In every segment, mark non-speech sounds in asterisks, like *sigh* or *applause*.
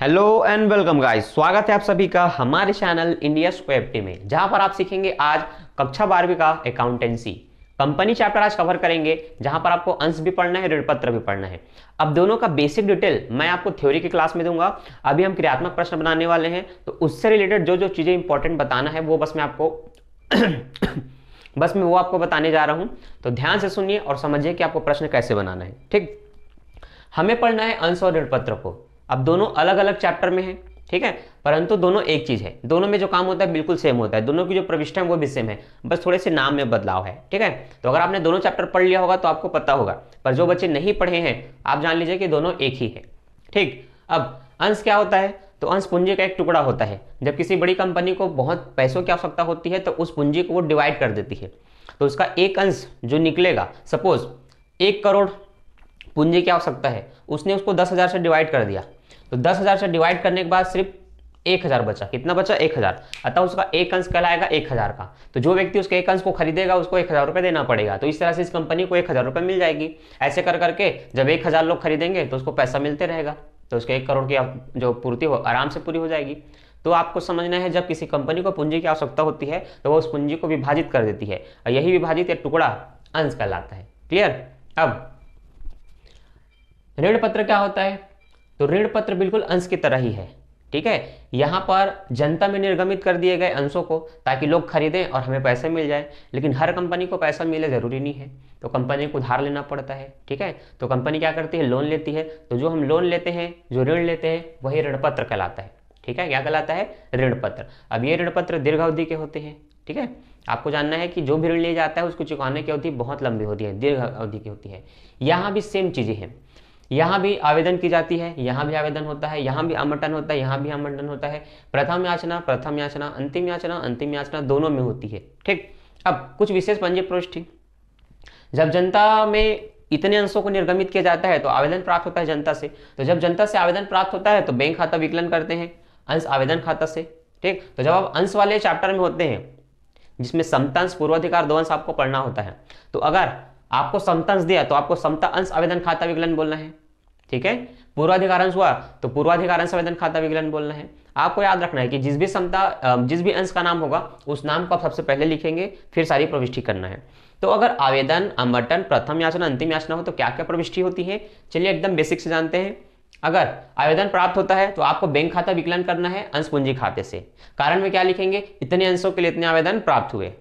Hello and welcome guys स्वागत है आप सभी का हमारे चैनल इंडिया स्क्वेप्टी में जहां पर आप सीखेंगे आज कक्षा बारहवीं का अकाउंटेंसी कंपनी चैप्टर आज कवर करेंगे जहां पर आपको अंश भी पढ़ना है पत्र भी पढ़ना है अब दोनों का बेसिक डिटेल मैं आपको थ्योरी की क्लास में दूंगा अभी हम क्रियात्मक प्रश्न बनाने वाले हैं तो उससे रिलेटेड जो जो चीज़ें इंपॉर्टेंट बताना है वो बस मैं आपको *coughs* बस मैं वो आपको बताने जा रहा हूँ तो ध्यान से सुनिए और समझिए कि आपको प्रश्न कैसे बनाना है ठीक हमें पढ़ना है अंश और ऋण पत्र को अब दोनों अलग अलग चैप्टर में है ठीक है परंतु दोनों एक चीज है दोनों में जो काम होता है बिल्कुल सेम होता है दोनों की जो प्रविष्ट है वो भी सेम है बस थोड़े से नाम में बदलाव है ठीक है तो अगर आपने दोनों चैप्टर पढ़ लिया होगा तो आपको पता होगा पर जो बच्चे नहीं पढ़े हैं आप जान लीजिए कि दोनों एक ही है ठीक अब अंश क्या होता है तो अंश पूंजी का एक टुकड़ा होता है जब किसी बड़ी कंपनी को बहुत पैसों की आवश्यकता होती है तो उस पूंजी को वो डिवाइड कर देती है तो उसका एक अंश जो निकलेगा सपोज एक करोड़ पूंजी की आवश्यकता है उसने उसको दस हज़ार से डिवाइड कर दिया तो दस हजार से डिवाइड करने के बाद सिर्फ एक हजार बचा कितना बचा एक हजार अतः उसका एक अंश कहलाएगा एक हजार का तो जो व्यक्ति उसके एक अंश को खरीदेगा उसको एक हजार रुपये देना पड़ेगा तो इस तरह से इस कंपनी को एक हजार रुपये मिल जाएगी ऐसे कर करके जब एक हजार लोग खरीदेंगे तो उसको पैसा मिलते रहेगा तो उसके एक करोड़ की जो पूर्ति हो आराम से पूरी हो जाएगी तो आपको समझना है जब किसी कंपनी को पूंजी की आवश्यकता होती है तो वो उस पूंजी को विभाजित कर देती है और यही विभाजित या टुकड़ा अंश कहलाता है क्लियर अब ऋण पत्र क्या होता है तो ऋण पत्र बिल्कुल अंश की तरह ही है ठीक है यहाँ पर जनता में निर्गमित कर दिए गए अंशों को ताकि लोग खरीदें और हमें पैसे मिल जाए लेकिन हर कंपनी को पैसा मिले ज़रूरी नहीं है तो कंपनी को उधार लेना पड़ता है ठीक है तो कंपनी क्या करती है लोन लेती है तो जो हम लोन लेते हैं जो ऋण लेते हैं वही ऋण पत्र कहलाता है ठीक है क्या कहलाता है ऋण पत्र अब ये ऋण पत्र दीर्घ अवधि के होते हैं ठीक है आपको जानना है कि जो भी ऋण लिया जाता है उसको चुकाने की अवधि बहुत लंबी होती है दीर्घ अवधि की होती है यहाँ भी सेम चीज़ें हैं यहाँ भी आवेदन की जाती है यहाँ भी आवेदन होता है यहाँ भी आमंटन होता है यहाँ भी आमंटन होता है प्रथम याचना प्रथम याचना अंतिम याचना अंतिम याचना दोनों में होती है ठीक अब कुछ विशेष पंजे पृष्ठ जब जनता में इतने अंशों को निर्गमित किया जाता है तो आवेदन प्राप्त होता है जनता से तो जब जनता से आवेदन प्राप्त होता है तो बैंक खाता विकलन करते हैं अंश आवेदन खाता से ठीक तो जब आप अंश वाले चैप्टर में होते हैं जिसमें समतांश पूर्वाधिकार दो अंश आपको पढ़ना होता है तो अगर आपको समतांश दिया तो आपको समता अंश आवेदन खाता विकलन बोलना है ठीक है पूर्वाधिकार अंश हुआ तो पूर्वाधिकार अंश आवेदन खाता विकलन बोलना है आपको याद रखना है कि जिस भी समता जिस भी अंश का नाम होगा उस नाम को आप सबसे पहले लिखेंगे फिर सारी प्रविष्टि करना है तो अगर आवेदन अमर्टन प्रथम याचना अंतिम याचना हो तो क्या क्या प्रविष्टि होती है चलिए एकदम बेसिक से जानते हैं अगर आवेदन प्राप्त होता है तो आपको बैंक खाता विकलन करना है अंश पूंजी खाते से कारण में क्या लिखेंगे इतने अंशों के लिए इतने आवेदन प्राप्त हुए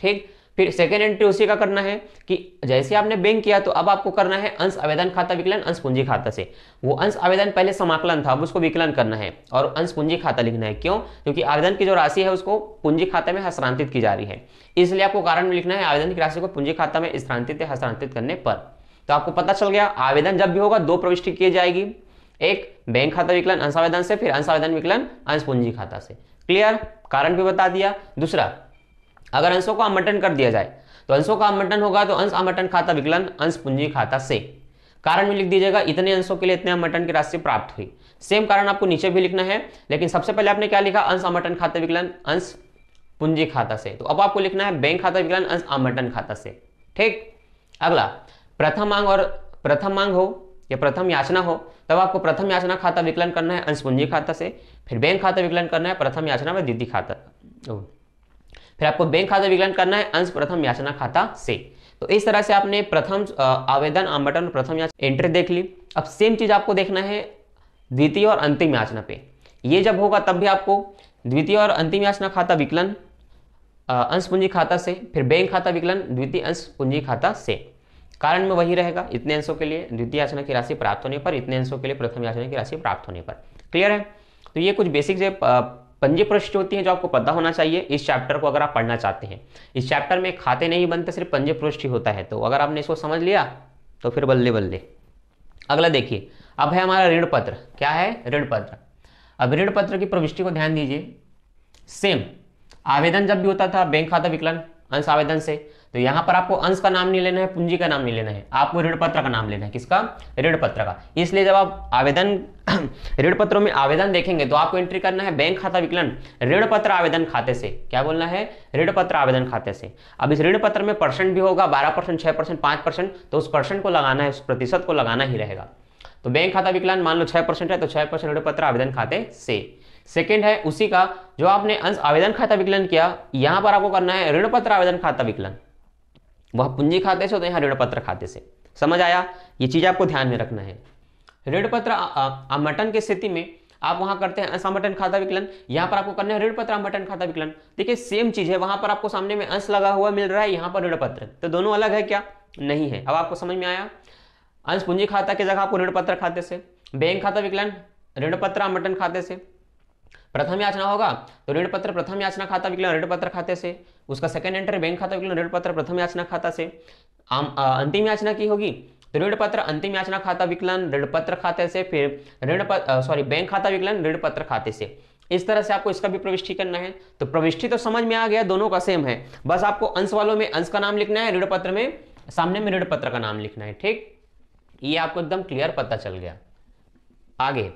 ठीक फिर सेकेंड एंट्री उसी का करना है कि जैसे आपने बैंक किया तो अब आपको करना है अंश आवेदन खाता विकलन अंश पूंजी खाता से वो अंश आवेदन पहले समाकलन था अब उसको विकलन करना है और अंश पूंजी खाता लिखना है क्यों क्योंकि आवेदन की जो राशि है उसको पूंजी खाता में हस्तांतरित की जा रही है इसलिए आपको कारण में लिखना है आवेदन की राशि को पूंजी खाता में स्थानांतरित या हस्तांतरित करने पर तो आपको पता चल गया आवेदन जब भी होगा दो प्रविष्टि की जाएगी एक बैंक खाता विकलन अंश आवेदन से फिर अंश आवेदन विकलन अंश पूंजी खाता से क्लियर कारण भी बता दिया दूसरा अगर अंशों का आमंटन कर दिया जाए तो अंशों का आमंटन होगा तो अंश आमंटन खाता विकलन अंश पूंजी खाता से कारण में लिख दीजिएगा इतने अंशों के लिए इतने आमंटन की राशि प्राप्त हुई सेम कारण आपको नीचे भी लिखना है लेकिन सबसे पहले आपने क्या लिखा अंश आमंटन खाता विकलन अंश पूंजी खाता से तो अब आपको लिखना है बैंक खाता विकलन अंश आमंटन खाता से ठीक अगला प्रथम मांग और प्रथम मांग हो या प्रथम याचना हो तब आपको प्रथम याचना खाता विकलन करना है अंश पूंजी खाता से फिर बैंक खाता विकलन करना है प्रथम याचना में द्वितीय खाता फिर आपको बैंक खाता विकलन करना है अंश प्रथम याचना खाता से तो इस तरह से आपने प्रथम आवेदन आमटन प्रथम याचना एंट्री देख ली अब सेम चीज आपको देखना है द्वितीय और अंतिम याचना पे ये जब होगा तब भी आपको द्वितीय और अंतिम याचना खाता विकलन अंश पूंजी खाता से फिर बैंक खाता विकलन द्वितीय अंश पूंजी खाता से कारण में वही रहेगा इतने अंशों के लिए द्वितीय याचना की राशि प्राप्त होने पर इतने अंशों के लिए प्रथम याचना की राशि प्राप्त होने पर क्लियर है तो ये कुछ बेसिक जो पंजी प्रश्न होती है जो आपको पता होना चाहिए इस चैप्टर को अगर आप पढ़ना चाहते हैं इस चैप्टर में खाते नहीं बनते सिर्फ पंजी पृष्ठ होता है तो अगर आपने इसको समझ लिया तो फिर बल्ले बल्ले अगला देखिए अब है हमारा ऋण पत्र क्या है ऋण पत्र अब ऋण पत्र की प्रविष्टि को ध्यान दीजिए सेम आवेदन जब भी होता था बैंक खाता विकलन अंश आवेदन से तो यहां पर आपको अंश का नाम नहीं लेना है पूंजी का नाम नहीं लेना है आपको ऋण पत्र का नाम लेना है किसका ऋण पत्र का इसलिए जब आप आवेदन *clears throat* ऋण पत्रों में आवेदन देखेंगे तो आपको एंट्री करना है बैंक खाता विकलन ऋण पत्र आवेदन खाते से क्या बोलना है ऋण पत्र आवेदन खाते से अब इस ऋण पत्र में परसेंट भी होगा बारह परसेंट छह परसेंट पांच परसेंट तो उस परसेंट को लगाना है उस प्रतिशत को लगाना ही रहेगा तो बैंक खाता विकलन मान लो छह परसेंट है तो छह परसेंट ऋण पत्र आवेदन खाते से सेकेंड है उसी का जो आपने अंश आवेदन खाता विकलन किया यहाँ पर आपको करना है ऋण पत्र आवेदन खाता विकलन वह पूंजी खाते से तो यहाँ ऋण पत्र खाते से समझ आया ये चीज़ आपको ध्यान में रखना है ऋण पत्र आमटन की स्थिति में आप वहां करते हैं असामटन खाता विकलन यहां पर आपको करना है ऋण पत्र आमटन खाता विकलन देखिए सेम चीज है वहां पर आपको सामने में अंश लगा हुआ मिल रहा है यहां पर ऋण पत्र तो दोनों अलग है क्या नहीं है अब आपको समझ में आया अंश पूंजी खाता की जगह आपको ऋण पत्र खाते से बैंक खाता विकलन ऋण पत्र आमटन खाते से प्रथम याचना होगा तो ऋण पत्र प्रथम याचना खाता विकलन ऋण पत्र खाते से उसका सेकंड एंटर बैंक खाता के लिए ऋण पत्र प्रथम याचना खाता से अंतिम याचना की होगी तो ऋण पत्र अंतिम याचना खाता विकलन ऋण पत्र खाते से फिर ऋण सॉरी बैंक खाता विकलन ऋण पत्र खाते से इस तरह से आपको इसका भी प्रविष्टि करना है तो प्रविष्टि तो समझ में आ गया दोनों का सेम है बस आपको अंश वालों में अंश का नाम लिखना है ऋण पत्र में सामने में ऋण पत्र का नाम लिखना है ठीक ये आपको एकदम क्लियर पता चल गया आगे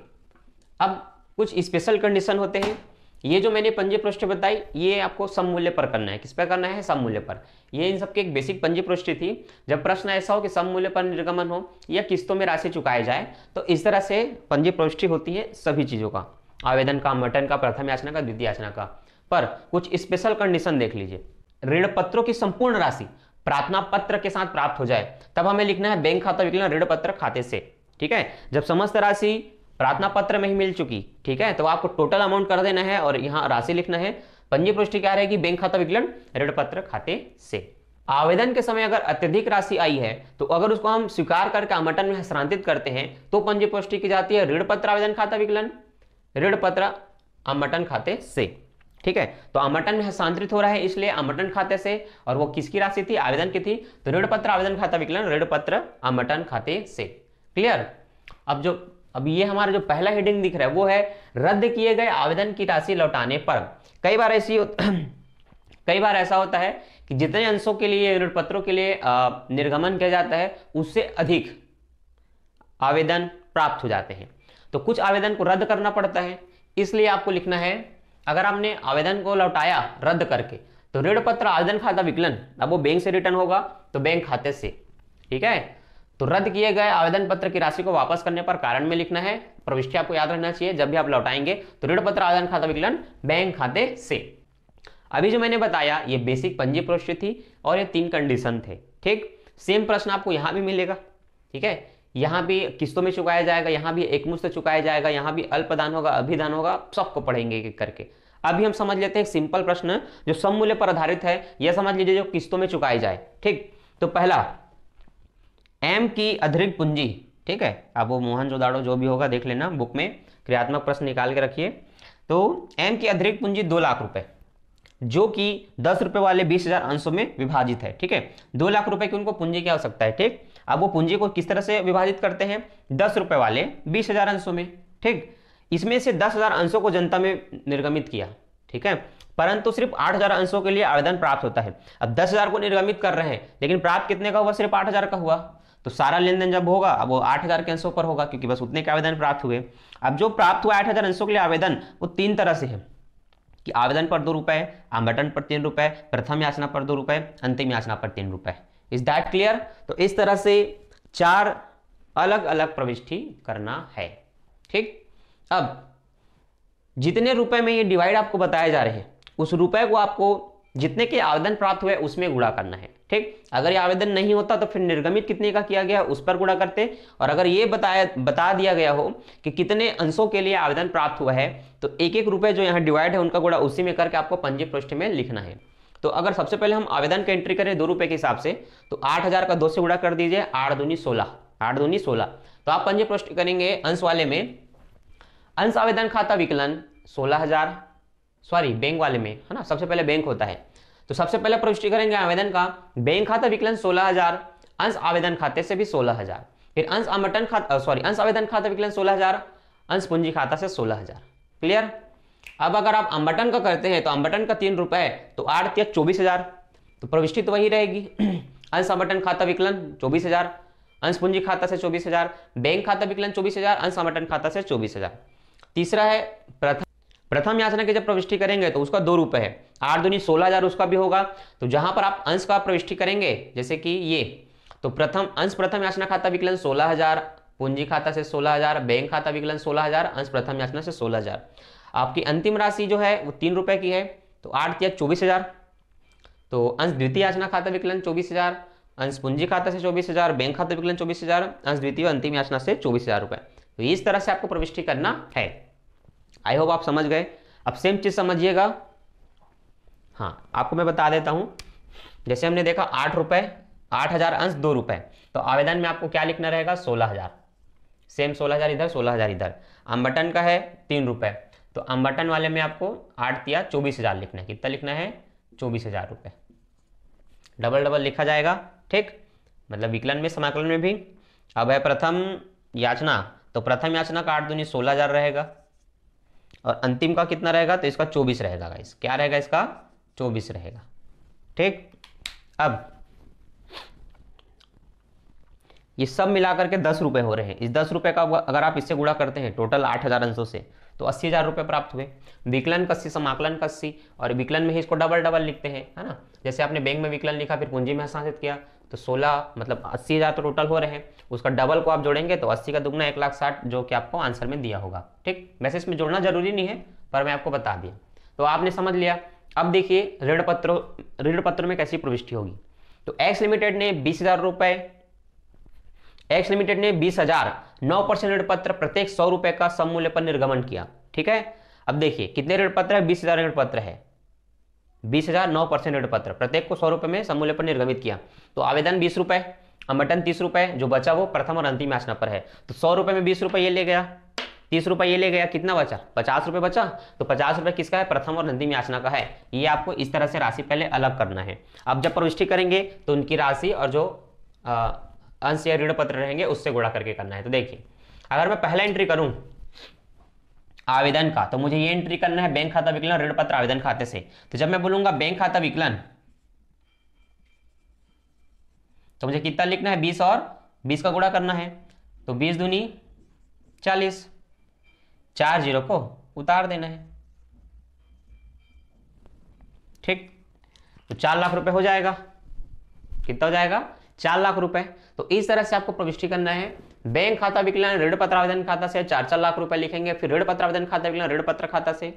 अब कुछ स्पेशल कंडीशन होते हैं ये जो मैंने पंजे पृष्ठ बताई ये आपको सम मूल्य पर करना है किस पर करना है सम मूल्य पर ये इन सबके एक बेसिक पंजे पृष्ठ थी जब प्रश्न ऐसा हो कि सम मूल्य पर निर्गमन हो या किस्तों में राशि चुकाए जाए तो इस तरह से पंजे पृष्ठ होती है सभी चीज़ों का आवेदन का मटन का प्रथम याचना का द्वितीय याचना का पर कुछ स्पेशल कंडीशन देख लीजिए ऋण पत्रों की संपूर्ण राशि प्रार्थना पत्र के साथ प्राप्त हो जाए तब हमें लिखना है बैंक खाता विकलन ऋण पत्र खाते से ठीक है जब समस्त राशि प्रार्थना पत्र में ही मिल चुकी ठीक है तो आपको टोटल अमाउंट कर देना है और यहाँ राशि लिखना है पंजी पुष्टि क्या रहेगी बैंक खाता विकलन ऋण पत्र खाते से आवेदन के समय अगर अत्यधिक राशि आई है तो अगर उसको हम स्वीकार करके आमटन में हस्तांतरित करते हैं तो पंजी पुष्टि की जाती है ऋण पत्र आवेदन खाता विकलन ऋण पत्र आमटन खाते से ठीक है तो आमटन में हस्तांतरित हो रहा है इसलिए आमटन खाते से और वो किसकी राशि थी आवेदन की थी तो ऋण पत्र आवेदन खाता विकलन ऋण पत्र आमटन खाते से क्लियर अब जो अब ये हमारा जो पहला हेडिंग दिख रहा है वो है रद्द किए गए आवेदन की राशि लौटाने पर कई बार ऐसी *clears throat* कई बार ऐसा होता है कि जितने अंशों के लिए ऋण पत्रों के लिए निर्गमन किया जाता है उससे अधिक आवेदन प्राप्त हो जाते हैं तो कुछ आवेदन को रद्द करना पड़ता है इसलिए आपको लिखना है अगर आपने आवेदन को लौटाया रद्द करके तो ऋण पत्र आवेदन खाता विकलन अब वो बैंक से रिटर्न होगा तो बैंक खाते से ठीक है तो रद्द किए गए आवेदन पत्र की राशि को वापस करने पर कारण में लिखना है प्रविष्टि आपको याद रखना चाहिए जब भी आप लौटाएंगे तो ऋण पत्र आवेदन खाता विकलन बैंक खाते से अभी जो मैंने बताया ये बेसिक पंजी प्रविष्टि थी और ये तीन कंडीशन थे ठीक सेम प्रश्न आपको यहां भी मिलेगा ठीक है यहाँ भी किस्तों में चुकाया जाएगा यहाँ भी एकमुश्त चुकाया जाएगा यहां भी अल्पदान होगा अभिदान होगा सबको पढ़ेंगे एक करके अभी हम समझ लेते हैं सिंपल प्रश्न जो सम मूल्य पर आधारित है यह समझ लीजिए जो किस्तों में चुकाया जाए ठीक तो पहला एम की अधिक पूंजी ठीक है आप वो मोहन जोदाड़ो जो भी होगा देख लेना बुक में क्रियात्मक प्रश्न निकाल के रखिए तो एम की अधिक पूंजी दो लाख रुपए जो कि दस रुपए वाले बीस हजार अंशों में विभाजित है ठीक है दो लाख रुपए की उनको पूंजी की आवश्यकता है ठीक अब वो पूंजी को किस तरह से विभाजित करते हैं दस रुपए वाले बीस हजार अंशों में ठीक इसमें से दस हजार अंशों को जनता में निर्गमित किया ठीक है परंतु सिर्फ आठ हजार अंशों के लिए आवेदन प्राप्त होता है अब दस हजार को निर्गमित कर रहे हैं लेकिन प्राप्त कितने का हुआ सिर्फ आठ हजार का हुआ तो सारा लेन देन जब होगा अब वो आठ हज़ार के अंशों पर होगा क्योंकि बस उतने के आवेदन प्राप्त हुए अब जो प्राप्त हुआ आठ हज़ार अंशों के लिए आवेदन वो तीन तरह से है कि आवेदन पर दो रुपए आमटन पर तीन रुपए प्रथम याचना पर दो रुपए अंतिम याचना पर तीन रुपए इज दैट क्लियर तो इस तरह से चार अलग अलग प्रविष्टि करना है ठीक अब जितने रुपए में ये डिवाइड आपको बताए जा रहे हैं उस रुपए को आपको जितने के आवेदन प्राप्त हुए उसमें गुणा करना है ठीक अगर ये आवेदन नहीं होता तो फिर निर्गमित कितने का किया गया उस पर गुणा करते और अगर ये बताया बता दिया गया हो कि कितने अंशों के लिए आवेदन प्राप्त हुआ है तो एक एक रुपए जो यहाँ डिवाइड है उनका गुणा उसी में करके आपको पंजे पृष्ठ में लिखना है तो अगर सबसे पहले हम आवेदन का एंट्री करें दो रुपए के हिसाब से तो आठ हज़ार का दो से गुणा कर दीजिए आठ दूनी सोलह आठ दूनी सोलह तो आप पंजे पृष्ठ करेंगे अंश वाले में अंश आवेदन खाता विकलन सोलह हज़ार सॉरी बैंक वाले में है ना सबसे पहले बैंक होता है तो सबसे पहले प्रविष्टि करेंगे आवेदन का बैंक खाता विकलन सोलह हजार अंश आवेदन खाते से भी सोलह हजार फिर अंश अमटन खाता सॉरी अंश आवेदन खाता विकलन सोलह हजार अंश पूंजी खाता से सोलह हजार क्लियर अब अगर आप अंबटन का करते हैं तो अंबटन का तीन रुपए तो आठ या चौबीस हजार तो प्रविष्टि तो वही रहेगी *clears throat* अंश अंबटन खाता विकलन चौबीस हजार अंश पूंजी खाता से चौबीस हजार बैंक खाता विकलन चौबीस हजार अंश अंबटन खाता से चौबीस हजार तीसरा है प्रथम प्रथम याचना की जब प्रविष्टि करेंगे तो उसका दो रुपए है आठ दुनी सोलह हजार उसका भी होगा तो जहां पर आप अंश का प्रविष्टि करेंगे जैसे कि ये तो प्रथम अंश प्रथम याचना खाता विकलन सोलह हजार पूंजी खाता से सोलह हजार बैंक खाता विकलन सोलह हजार अंश प्रथम याचना से सोलह हजार आपकी अंतिम राशि जो है वो तीन रुपए की है तो आठ या चौबीस हजार तो अंश द्वितीय याचना खाता विकलन चौबीस हजार अंश पूंजी खाता से चौबीस हजार बैंक खाता विकलन चौबीस हजार अंश द्वितीय अंतिम याचना से चौबीस हजार रुपए तो इस तरह से आपको प्रविष्टि करना है आई होप आप समझ गए अब सेम चीज़ समझिएगा हाँ आपको मैं बता देता हूं जैसे हमने देखा आठ रुपए आठ हज़ार अंश दो रुपए तो आवेदन में आपको क्या लिखना रहेगा सोलह हज़ार सेम सोलह हज़ार इधर सोलह हज़ार इधर अम्बटन का है तीन रुपए तो अम्बटन वाले में आपको आठ या चौबीस हज़ार लिखना है कितना लिखना है चौबीस हज़ार रुपये डबल डबल लिखा जाएगा ठीक मतलब विकलन में समाकलन में भी अब है प्रथम याचना तो प्रथम याचना का आठ दूनी सोलह हज़ार रहेगा और अंतिम का कितना रहेगा तो इसका चौबीस रहेगा गाइस क्या रहेगा इसका चौबीस रहेगा ठीक अब ये सब मिलाकर के दस रुपये हो रहे हैं इस दस रुपये का अगर आप इससे गुणा करते हैं टोटल आठ हज़ार अंशों से तो अस्सी हज़ार रुपये प्राप्त हुए विकलन कस्सी समाकलन कस्सी और विकलन में ही इसको डबल डबल लिखते हैं है ना जैसे आपने बैंक में विकलन लिखा फिर पूंजी में हस्तांतरित किया तो 16 मतलब 80,000 तो टोटल हो रहे हैं उसका डबल को आप जोड़ेंगे तो 80 का दुगना एक लाख साठ जो कि आपको आंसर में दिया होगा ठीक वैसे इसमें जोड़ना जरूरी नहीं है पर मैं आपको बता दिया तो आपने समझ लिया अब देखिए ऋण पत्रों ऋण पत्र में कैसी प्रविष्टि होगी तो एक्स लिमिटेड ने बीस हजार रुपए एक्स लिमिटेड ने बीस हजार नौ परसेंट ऋण पत्र प्रत्येक सौ रुपए का सम मूल्य पर निर्गमन किया ठीक है अब देखिए कितने ऋण पत्र है बीस हजार ऋण पत्र है बीस हजार नौ परसेंट ऋण पत्र प्रत्येक को सौ रुपए में समूल्य पर निर्गमित किया तो आवेदन बीस रुपए अमटन तीस रुपए जो बचा वो प्रथम और अंतिम आचना पर है तो सौ रुपए में बीस रुपए ये ले गया तीस रुपए ये ले गया कितना बचा पचास रुपए बचा तो पचास रुपए किसका है प्रथम और अंतिम याचना का है ये आपको इस तरह से राशि पहले अलग करना है अब जब प्रविष्टि करेंगे तो उनकी राशि और जो अंश या ऋण पत्र रहेंगे उससे गुणा करके करना है तो देखिए अगर मैं पहला एंट्री करूं आवेदन का तो मुझे ये एंट्री करना है बैंक खाता विकलन ऋण पत्र आवेदन खाते से तो जब मैं बोलूंगा बैंक खाता विकलन तो मुझे कितना लिखना है बीस और बीस का गुणा करना है तो बीस दूनी चालीस चार जीरो को उतार देना है ठीक तो चार लाख रुपए हो जाएगा कितना हो जाएगा चार लाख रुपए तो इस तरह से आपको प्रविष्टि करना है बैंक खाता विकलन ऋण पत्र आवेदन खाता से चार चार लाख रुपए लिखेंगे फिर ऋण पत्र आवेदन खाता विकलन ऋण पत्र खाता से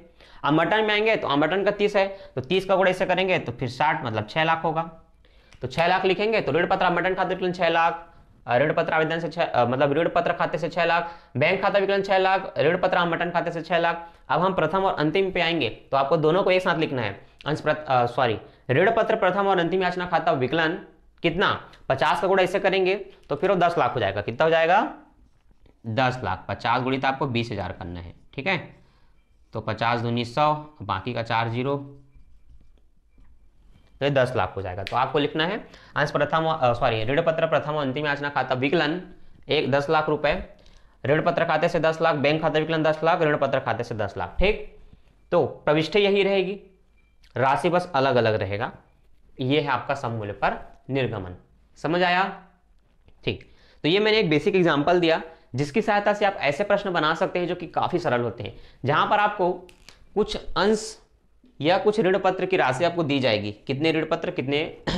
अमटन में आएंगे तो अमटन का तीस है तो तीस का गुड़ा ऐसे करेंगे तो फिर साठ मतलब छह लाख होगा तो छह लाख लिखेंगे तो ऋण पत्र अमटन खाता विकलन छह लाख ऋण पत्र आवेदन से छह मतलब ऋण पत्र खाते से छह लाख बैंक खाता विकलन छह लाख ऋण पत्र आमटन खाते से छह लाख अब हम प्रथम और अंतिम पे आएंगे तो आपको दोनों को एक साथ लिखना है सॉरी ऋण पत्र प्रथम और अंतिम याचना खाता विकलन कितना पचास का गुणा इससे करेंगे तो फिर वो दस लाख हो जाएगा कितना हो जाएगा दस लाख पचास गुणित तो आपको बीस हज़ार करना है ठीक है तो पचास दूनी सौ बाकी का चार जीरो तो दस लाख हो जाएगा तो आपको लिखना है अंश प्रथम सॉरी ऋण पत्र प्रथम अंतिम याचना खाता विकलन एक दस लाख रुपए ऋण पत्र खाते से दस लाख बैंक खाता विकलन दस लाख ऋण पत्र खाते से दस लाख ठीक तो प्रविष्टि यही रहेगी राशि बस अलग अलग रहेगा ये है आपका मूल्य पर निर्गमन समझ आया ठीक तो ये मैंने एक बेसिक एग्जाम्पल दिया जिसकी सहायता से आप ऐसे प्रश्न बना सकते हैं जो कि काफ़ी सरल होते हैं जहां पर आपको कुछ अंश या कुछ ऋण पत्र की राशि आपको दी जाएगी कितने ऋण पत्र कितने *clears throat*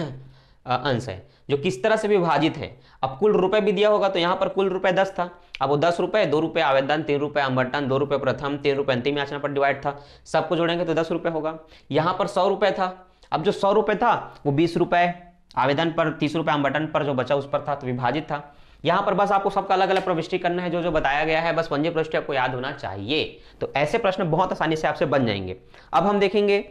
अंश है जो किस तरह से विभाजित है अब कुल रुपए भी दिया होगा तो यहाँ पर कुल रुपए दस था अब वो दस रुपए दो रुपए आवेदन तीन रुपए अम्बटन दो रुपए प्रथम तीन रुपए अंतिम याचना पर डिवाइड था सबको जोड़ेंगे तो दस रुपए होगा यहाँ पर सौ रुपये था अब जो सौ रुपये था वो बीस रुपए आवेदन पर तीस रुपये बटन पर जो बचा उस पर था तो विभाजित था यहाँ पर बस आपको सबका अलग अलग प्रविष्टि करना है जो जो बताया गया है बस पंजे प्रविष्टि आपको याद होना चाहिए तो ऐसे प्रश्न बहुत आसानी से आपसे बन जाएंगे अब हम देखेंगे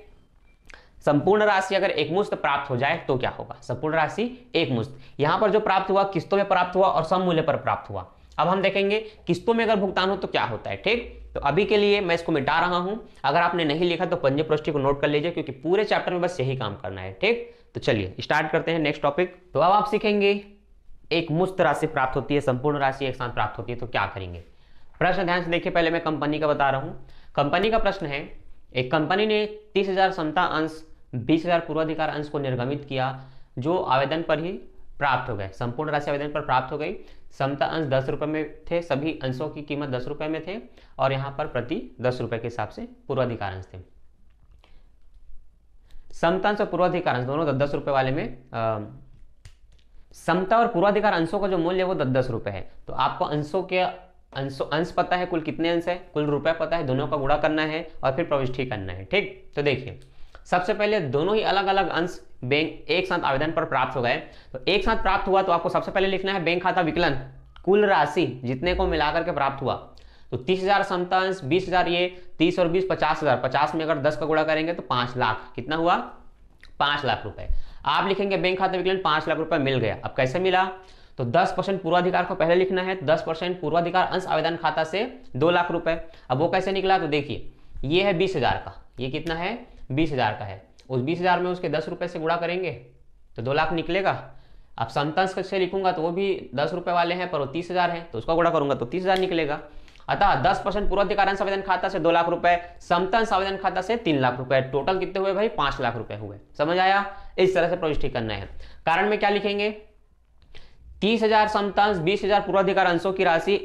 संपूर्ण राशि अगर एकमुश्त प्राप्त हो जाए तो क्या होगा संपूर्ण राशि एकमुश्त यहाँ पर जो प्राप्त हुआ किस्तों में प्राप्त हुआ और सम मूल्य पर प्राप्त हुआ अब हम देखेंगे किस्तों में अगर भुगतान हो तो क्या होता है ठीक तो अभी के लिए मैं इसको मिटा रहा हूं अगर आपने नहीं लिखा तो पंजे पृष्टि को नोट कर लीजिए क्योंकि पूरे चैप्टर में बस यही काम करना है ठीक तो चलिए स्टार्ट करते हैं नेक्स्ट टॉपिक तो अब आप सीखेंगे एक मुफ्त राशि प्राप्त होती है संपूर्ण राशि एक साथ प्राप्त होती है तो क्या करेंगे प्रश्न ध्यान से देखिए पहले मैं कंपनी का बता रहा हूं कंपनी का प्रश्न है एक कंपनी ने तीस हजार समता अंश बीस हजार पूर्वाधिकार अंश को निर्गमित किया जो आवेदन पर ही प्राप्त हो गए संपूर्ण राशि आवेदन पर प्राप्त हो गई समता अंश दस रुपये में थे सभी अंशों की कीमत दस रुपये में थे और यहाँ पर प्रति दस रुपये के हिसाब से पूर्वाधिकार अंश थे समता अंश और पूर्वाधिकार अंश दोनों दस रुपये वाले में आ, समता और पूर्वाधिकार अंशों का जो मूल्य है वो दस दस रुपये है तो आपको अंशों के अंशों अंश पता है कुल कितने अंश है कुल रुपये पता है दोनों का गुड़ा करना है और फिर प्रविष्टि करना है ठीक तो देखिए सबसे पहले दोनों ही अलग अलग अंश बैंक एक साथ आवेदन पर प्राप्त हो गए तो एक साथ प्राप्त हुआ तो आपको सबसे पहले लिखना है बैंक खाता विकलन कुल राशि जितने को मिलाकर के प्राप्त हुआ तो तीस हजार समतांश बीस हजार ये तीस और बीस पचास हजार पचास में अगर दस का गुणा करेंगे तो पांच लाख कितना हुआ पांच लाख रुपए आप लिखेंगे बैंक खाता विकलन पांच लाख रुपए मिल गया अब कैसे मिला तो दस परसेंट पूर्वाधिकार को पहले लिखना है दस परसेंट पूर्वाधिकार अंश आवेदन खाता से दो लाख रुपए अब वो कैसे निकला तो देखिए ये है बीस हजार का ये कितना है बीस हजार का है उस बीस हज़ार में उसके दस रुपये से गुड़ा करेंगे तो दो लाख निकलेगा अब संतांश से लिखूंगा तो वो भी दस रुपये वाले हैं पर वो तीस हज़ार है तो उसका गुड़ा करूंगा तो तीस हज़ार निकलेगा अतः दस परसेंट पूर्वाधिकार आवेदन खाता से दो लाख रुपए समतंस आवेदन खाता से तीन लाख रुपए टोटल कितने हुए भाई पांच लाख रुपए हुए समझ आया इस तरह से प्रविष्टि करना है कारण में क्या लिखेंगे तीस हजार समतंस बीस हजार पूर्वाधिकार अंशों की राशि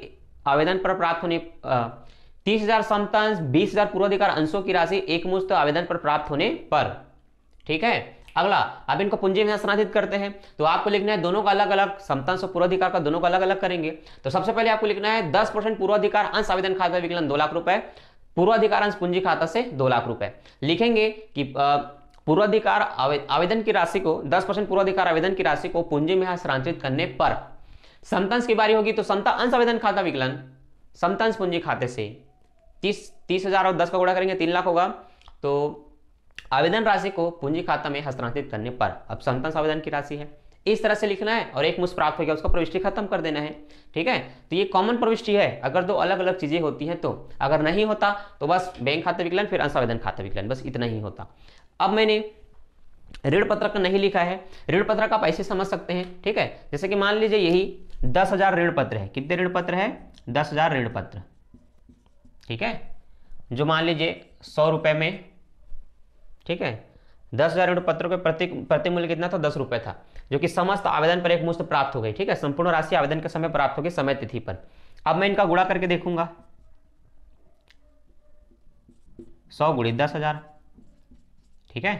आवेदन पर प्राप्त होने तीस हजार समतंस बीस हजार पूर्वाधिकार अंशों की राशि एकमुश्त आवेदन पर प्राप्त होने पर ठीक है अगला अब इनको पूंजी में स्थानांतरित करते हैं तो आपको लिखना है दोनों का अलग अलग समतांश और पूर्वाधिकार का दोनों का अलग अलग करेंगे तो सबसे पहले आपको लिखना है दस परसेंट पूर्वाधिकार अंश आवेदन खाता विकलन दो लाख रुपए पूर्वाधिकार अंश पूंजी खाता से दो लाख रुपए लिखेंगे कि पूर्वाधिकार आवेदन की राशि को दस परसेंट पूर्वाधिकार आवेदन की राशि को पूंजी में स्थानांतरित करने पर समतांश की बारी होगी तो समता अंश आवेदन खाता विकलन समतांश पूंजी खाते से तीस तीस हजार और दस का गुणा करेंगे तीन लाख होगा तो आवेदन राशि को पूंजी खाता में हस्तांतरित करने पर अब संतान आवेदन की राशि है इस तरह से लिखना है और एक मुस्त प्राप्त हो गया उसका प्रविष्टि खत्म कर देना है ठीक है तो ये कॉमन प्रविष्टि है अगर दो अलग अलग चीजें होती हैं तो अगर नहीं होता तो बस बैंक खाता विकलन फिर अंशावेदन खाता विकलन बस इतना ही होता अब मैंने ऋण पत्रक नहीं लिखा है ऋण पत्रक आप ऐसे समझ सकते हैं ठीक है जैसे कि मान लीजिए यही दस हजार ऋण पत्र है कितने ऋण पत्र है दस हजार ऋण पत्र ठीक है जो मान लीजिए सौ रुपए में ठीक है दस हजार ऋण पत्रों के प्रति प्रति मूल्य कितना था दस रुपए था जो कि समस्त आवेदन पर एक मुश्त प्राप्त हो गई ठीक है संपूर्ण राशि आवेदन के समय प्राप्त होगी समय तिथि पर अब मैं इनका गुणा करके देखूंगा सौ गुड़ी दस हजार ठीक है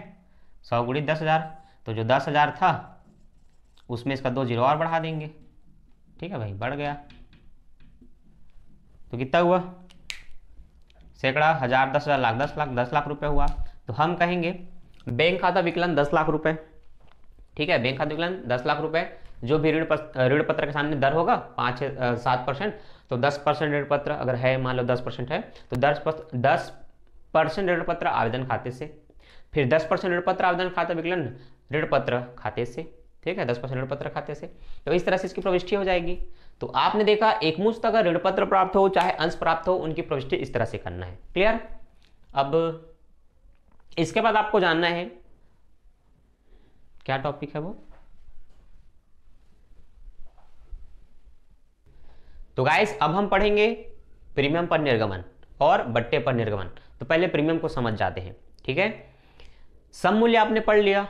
सौ गुड़ी दस हजार तो जो दस हजार था उसमें इसका दो जीरो और बढ़ा देंगे ठीक है भाई बढ़ गया तो कितना हुआ सैकड़ा हजार दस हजार लाख दस लाख दस लाख रुपए हुआ तो हम कहेंगे बैंक खाता विकलन दस लाख रुपए ठीक है बैंक खाता विकलन दस लाख रुपए जो भी ऋण ऋण पत्र के सामने दर होगा छह सात परसेंट तो दस परसेंट ऋण पत्र अगर है मान लो दस परसेंट है तो दस दस परसेंट ऋण पत्र आवेदन खाते से फिर दस परसेंट ऋण पत्र आवेदन खाता विकलन ऋण पत्र खाते से ठीक है दस परसेंट ऋण पत्र खाते से तो इस तरह से इसकी प्रविष्टि हो जाएगी तो आपने देखा एकमुश्त अगर ऋण पत्र प्राप्त हो चाहे अंश प्राप्त हो उनकी प्रविष्टि इस तरह से करना है क्लियर अब इसके बाद आपको जानना है क्या टॉपिक है वो तो गाइस अब हम पढ़ेंगे प्रीमियम पर निर्गमन और बट्टे पर निर्गमन तो पहले प्रीमियम को समझ जाते हैं ठीक है सम मूल्य आपने पढ़ लिया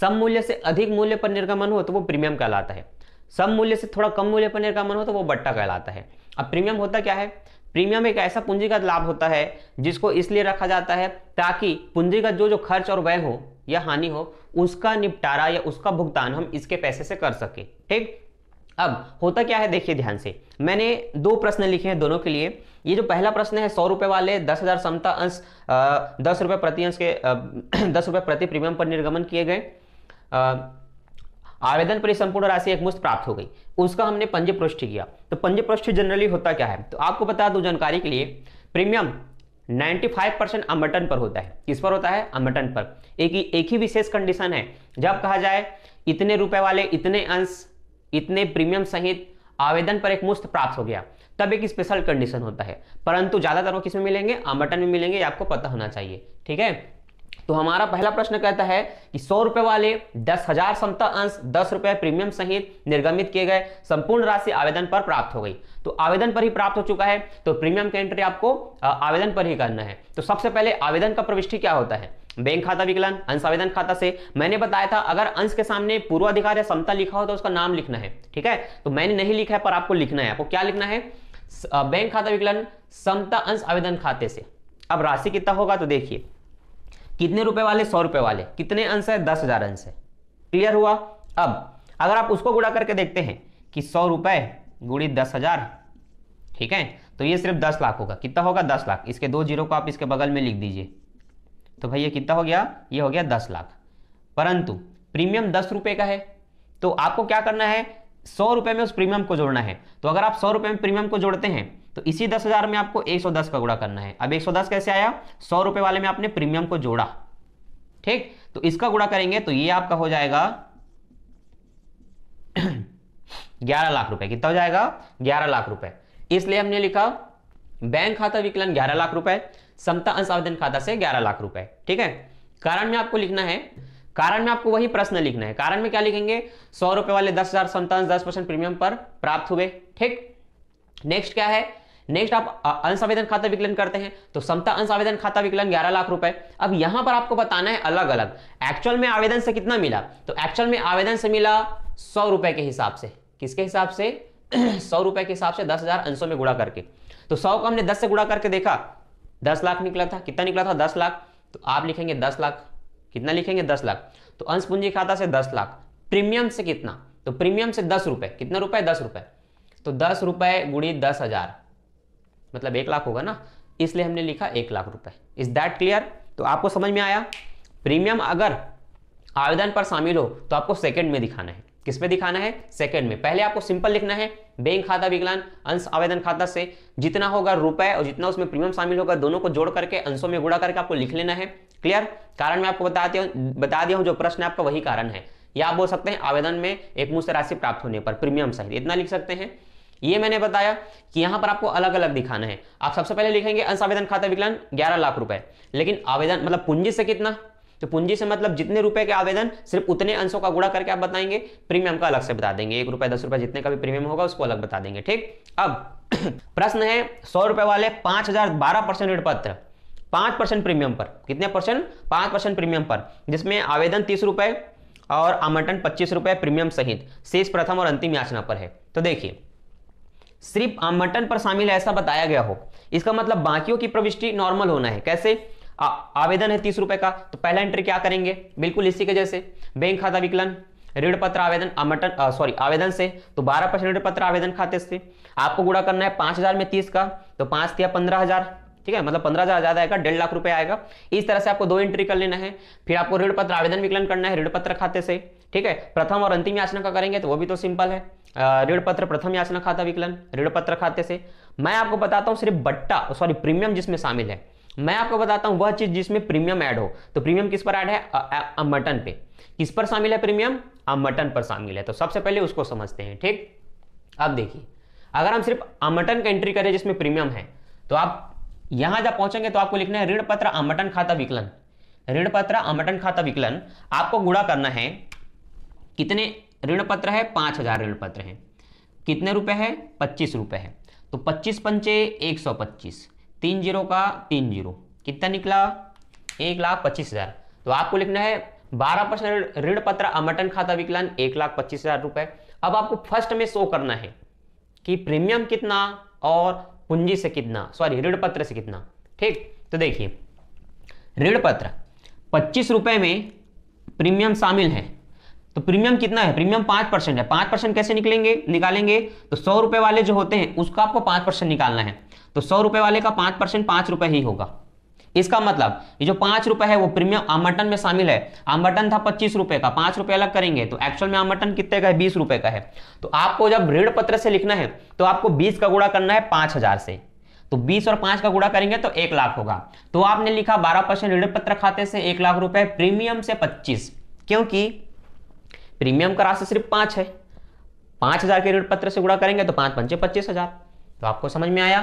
सम मूल्य से अधिक मूल्य पर निर्गमन हो तो वो प्रीमियम कहलाता है सम मूल्य से थोड़ा कम मूल्य पर निर्गमन हो तो वो बट्टा कहलाता है अब प्रीमियम होता क्या है प्रीमियम एक ऐसा पूंजीगत लाभ होता है जिसको इसलिए रखा जाता है ताकि पूंजीगत जो जो खर्च और व्यय हो या हानि हो उसका निपटारा या उसका भुगतान हम इसके पैसे से कर सके ठीक अब होता क्या है देखिए ध्यान से मैंने दो प्रश्न लिखे हैं दोनों के लिए ये जो पहला प्रश्न है सौ रुपये वाले दस हज़ार समता अंश दस रुपये प्रति अंश के *clears throat* दस रुपये प्रति प्रीमियम पर निर्गमन किए गए आवेदन पर संपूर्ण राशि एक मुस्त प्राप्त हो गई उसका हमने पंज पृष्ठ किया तो पंज पृष्ठ जनरली होता क्या है तो आपको बता दो जानकारी के लिए प्रीमियम 95 परसेंट अमटन पर होता है किस पर होता है अमटन पर एक ही एक ही विशेष कंडीशन है जब कहा जाए इतने रुपए वाले इतने अंश इतने प्रीमियम सहित आवेदन पर एक मुफ्त प्राप्त हो गया तब एक स्पेशल कंडीशन होता है परंतु ज्यादातर वो किसमें मिलेंगे अमटन में मिलेंगे आपको पता होना चाहिए ठीक है तो हमारा पहला प्रश्न कहता है कि सौ रुपए वाले दस हजार समता अंश दस रुपए प्रीमियम सहित निर्गमित किए गए संपूर्ण राशि आवेदन पर प्राप्त हो गई तो आवेदन पर ही प्राप्त हो चुका है तो प्रीमियम की एंट्री आपको आवेदन पर ही करना है तो सबसे पहले आवेदन का प्रविष्टि क्या होता है बैंक खाता विकलन अंश आवेदन खाता से मैंने बताया था अगर अंश के सामने पूर्वाधिकार या समता लिखा हो तो उसका नाम लिखना है ठीक है तो मैंने नहीं लिखा है पर आपको लिखना है आपको क्या लिखना है बैंक खाता विकलन समता अंश आवेदन खाते से अब राशि कितना होगा तो देखिए कितने रुपए वाले सौ रुपए वाले कितने अंश है दस हजार अंश है क्लियर हुआ अब अगर आप उसको गुड़ा करके देखते हैं कि सौ रुपए गुड़ी दस हजार ठीक है तो ये सिर्फ दस लाख होगा कितना होगा दस लाख इसके दो जीरो को आप इसके बगल में लिख दीजिए तो भाई ये कितना हो गया ये हो गया दस लाख परंतु प्रीमियम दस रुपए का है तो आपको क्या करना है सौ रुपए में उस प्रीमियम को जोड़ना है तो अगर आप सौ रुपए में प्रीमियम को जोड़ते हैं तो इसी दस हजार में आपको एक सौ दस का गुणा करना है अब एक सौ दस कैसे आया सौ रुपए वाले में आपने प्रीमियम को जोड़ा ठीक तो इसका गुणा करेंगे तो ये आपका हो जाएगा *clears throat* ग्यारह लाख रुपए कितना हो जाएगा ग्यारह लाख रुपए इसलिए हमने लिखा बैंक खाता विकलन ग्यारह लाख रुपए समता अंश आवेदन खाता से ग्यारह लाख रुपए ठीक है कारण में आपको लिखना है कारण में आपको वही प्रश्न लिखना है कारण में क्या लिखेंगे सौ रुपए वाले दस हजार समता अंश दस परसेंट प्रीमियम पर प्राप्त हुए ठीक नेक्स्ट क्या है नेक्स्ट आप अंशावेदन खाता विकलन करते हैं तो समता अंशावेदन खाता विकलन ग्यारह लाख रुपए अब यहां पर आपको बताना है अलग अलग एक्चुअल में आवेदन से कितना मिला तो एक्चुअल में आवेदन से मिला सौ रुपए के हिसाब से किसके हिसाब से *clears throat* सौ रुपए के हिसाब से दस हजार अंशों में गुड़ा करके तो सौ को हमने दस से गुड़ा करके देखा दस लाख निकला था कितना निकला था दस लाख तो आप लिखेंगे दस लाख कितना लिखेंगे दस लाख तो अंश पूंजी खाता से दस लाख प्रीमियम से कितना तो प्रीमियम से दस रुपए कितना रुपए दस रुपए तो दस रुपए गुड़ी दस हजार मतलब एक लाख होगा ना इसलिए हमने लिखा एक लाख रुपए इज दैट क्लियर तो आपको समझ में आया प्रीमियम अगर आवेदन पर शामिल हो तो आपको सेकंड में दिखाना है किस पे दिखाना है सेकंड में पहले आपको सिंपल लिखना है बैंक खाता विकलांग अंश आवेदन खाता से जितना होगा रुपए और जितना उसमें प्रीमियम शामिल होगा दोनों को जोड़ करके अंशों में गुड़ा करके आपको लिख लेना है क्लियर कारण मैं आपको बताते हूँ बता दिया हूँ जो प्रश्न है आपका वही कारण है या आप बोल सकते हैं आवेदन में एक मुश्त राशि प्राप्त होने पर प्रीमियम सहित इतना लिख सकते हैं ये मैंने बताया कि यहां पर आपको अलग अलग दिखाना है आप सबसे पहले लिखेंगे अंश खाता विकलन ग्यारह लाख रुपए लेकिन आवेदन मतलब पूंजी से कितना तो पूंजी से मतलब जितने रुपए के आवेदन सिर्फ उतने अंशों का गुणा करके आप बताएंगे प्रीमियम का अलग से बता देंगे एक रुपए दस रुपए जितने का भी प्रीमियम होगा उसको अलग बता देंगे ठीक अब *clears throat* प्रश्न है सौ रुपए वाले पांच हजार बारह परसेंट ऋण पत्र पांच परसेंट प्रीमियम पर कितने परसेंट पांच परसेंट प्रीमियम पर जिसमें आवेदन तीस रुपए और आमंटन पच्चीस रुपए प्रीमियम सहित शेष प्रथम और अंतिम याचना पर है तो देखिए सिर्फ मटन पर शामिल है ऐसा बताया गया हो इसका मतलब बाकियों की प्रविष्टि नॉर्मल होना है कैसे आ, आवेदन है तीस रुपए का तो पहला एंट्री क्या करेंगे बिल्कुल इसी के जैसे बैंक खाता विकलन ऋण पत्र आवेदन मटन सॉरी आवेदन से तो 12 परसेंट ऋण पत्र आवेदन खाते से आपको गुड़ा करना है पांच हजार में तीस का तो पांच दिया पंद्रह हजार ठीक है मतलब पंद्रह हजार ज्यादा आएगा डेढ़ लाख रुपए आएगा इस तरह से आपको दो एंट्री कर लेना है फिर आपको ऋण पत्र आवेदन विकलन करना है ऋण पत्र खाते से ठीक है प्रथम और अंतिम याचना का करेंगे तो वो भी तो सिंपल है ऋण पत्र प्रथम याचना खाता विकलन ऋण पत्र खाते से मैं आपको बताता हूँ सिर्फ बट्टा सॉरी प्रीमियम जिसमें शामिल है मैं आपको बताता हूँ वह चीज जिसमें प्रीमियम ऐड हो तो प्रीमियम किस पर ऐड है मटन पे किस पर शामिल है प्रीमियम मटन पर शामिल है तो सबसे पहले उसको समझते हैं ठीक अब देखिए अगर हम सिर्फ आमटन का एंट्री करें जिसमें प्रीमियम है तो आप यहां जब पहुंचेंगे तो आपको लिखना है ऋण पत्र आमटन खाता विकलन ऋण पत्र आमटन खाता विकलन आपको गुड़ा करना है कितने ऋण पत्र है पाँच हजार ऋण पत्र है कितने रुपए है पच्चीस रुपए है तो पच्चीस पंचे एक सौ पच्चीस तीन जीरो का तीन जीरो कितना निकला एक लाख पच्चीस हजार तो आपको लिखना है बारह परसेंट ऋण पत्र अमटन खाता विकलन एक लाख पच्चीस हजार रुपए अब आपको फर्स्ट में शो करना है कि प्रीमियम कितना और पूंजी से कितना सॉरी ऋण पत्र से कितना ठीक तो देखिए ऋण पत्र पच्चीस रुपए में प्रीमियम शामिल है तो प्रीमियम कितना है प्रीमियम पांच परसेंट है पांच परसेंट कैसे निकलेंगे निकालेंगे तो सौ रुपए वाले जो होते हैं उसका आपको पांच परसेंट निकालना है तो सौ रुपए वाले का पांच परसेंट पांच रुपए ही होगा इसका मतलब ये जो पांच रुपए है वो प्रीमियम आमटन में शामिल है आमटन था पच्चीस रुपए का पांच रुपए अलग करेंगे तो एक्चुअल में आमटन कितने का है बीस रुपए का है तो आपको जब ऋण पत्र से लिखना है तो आपको बीस का गुड़ा करना है पांच हजार से तो बीस और पांच का गुड़ा करेंगे तो एक लाख होगा तो आपने लिखा बारह परसेंट ऋण पत्र खाते से एक लाख रुपए प्रीमियम से पच्चीस क्योंकि प्रीमियम का राशि सिर्फ पांच है पांच हज़ार के ऋण पत्र से गुणा करेंगे तो पांच पंचे पच्चीस हज़ार तो आपको समझ में आया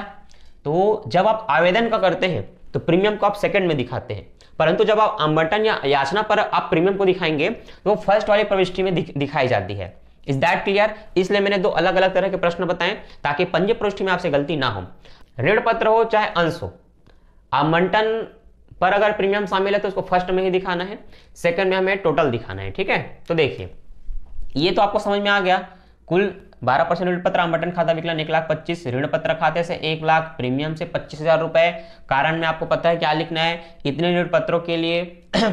तो जब आप आवेदन का करते हैं तो प्रीमियम को आप सेकंड में दिखाते हैं परंतु जब आप आमंटन या याचना पर आप प्रीमियम को दिखाएंगे तो फर्स्ट वाली प्रविष्टि में दिख, दिखाई जाती है इज दैट क्लियर इसलिए मैंने दो अलग अलग तरह के प्रश्न बताएं ताकि पंजे प्रविष्टि में आपसे गलती ना हो ऋण पत्र हो चाहे अंश हो आमंटन पर अगर प्रीमियम शामिल है तो उसको फर्स्ट में ही दिखाना है सेकंड में हमें टोटल दिखाना है ठीक है तो देखिए ये तो आपको समझ में आ गया कुल बारह परसेंट पत्र आमटन खाता विकलन एक लाख पच्चीस ऋण पत्र खाते से एक लाख प्रीमियम से पच्चीस हजार रुपए कारण में आपको पता है क्या लिखना है इतने पत्रों के लिए *clears throat*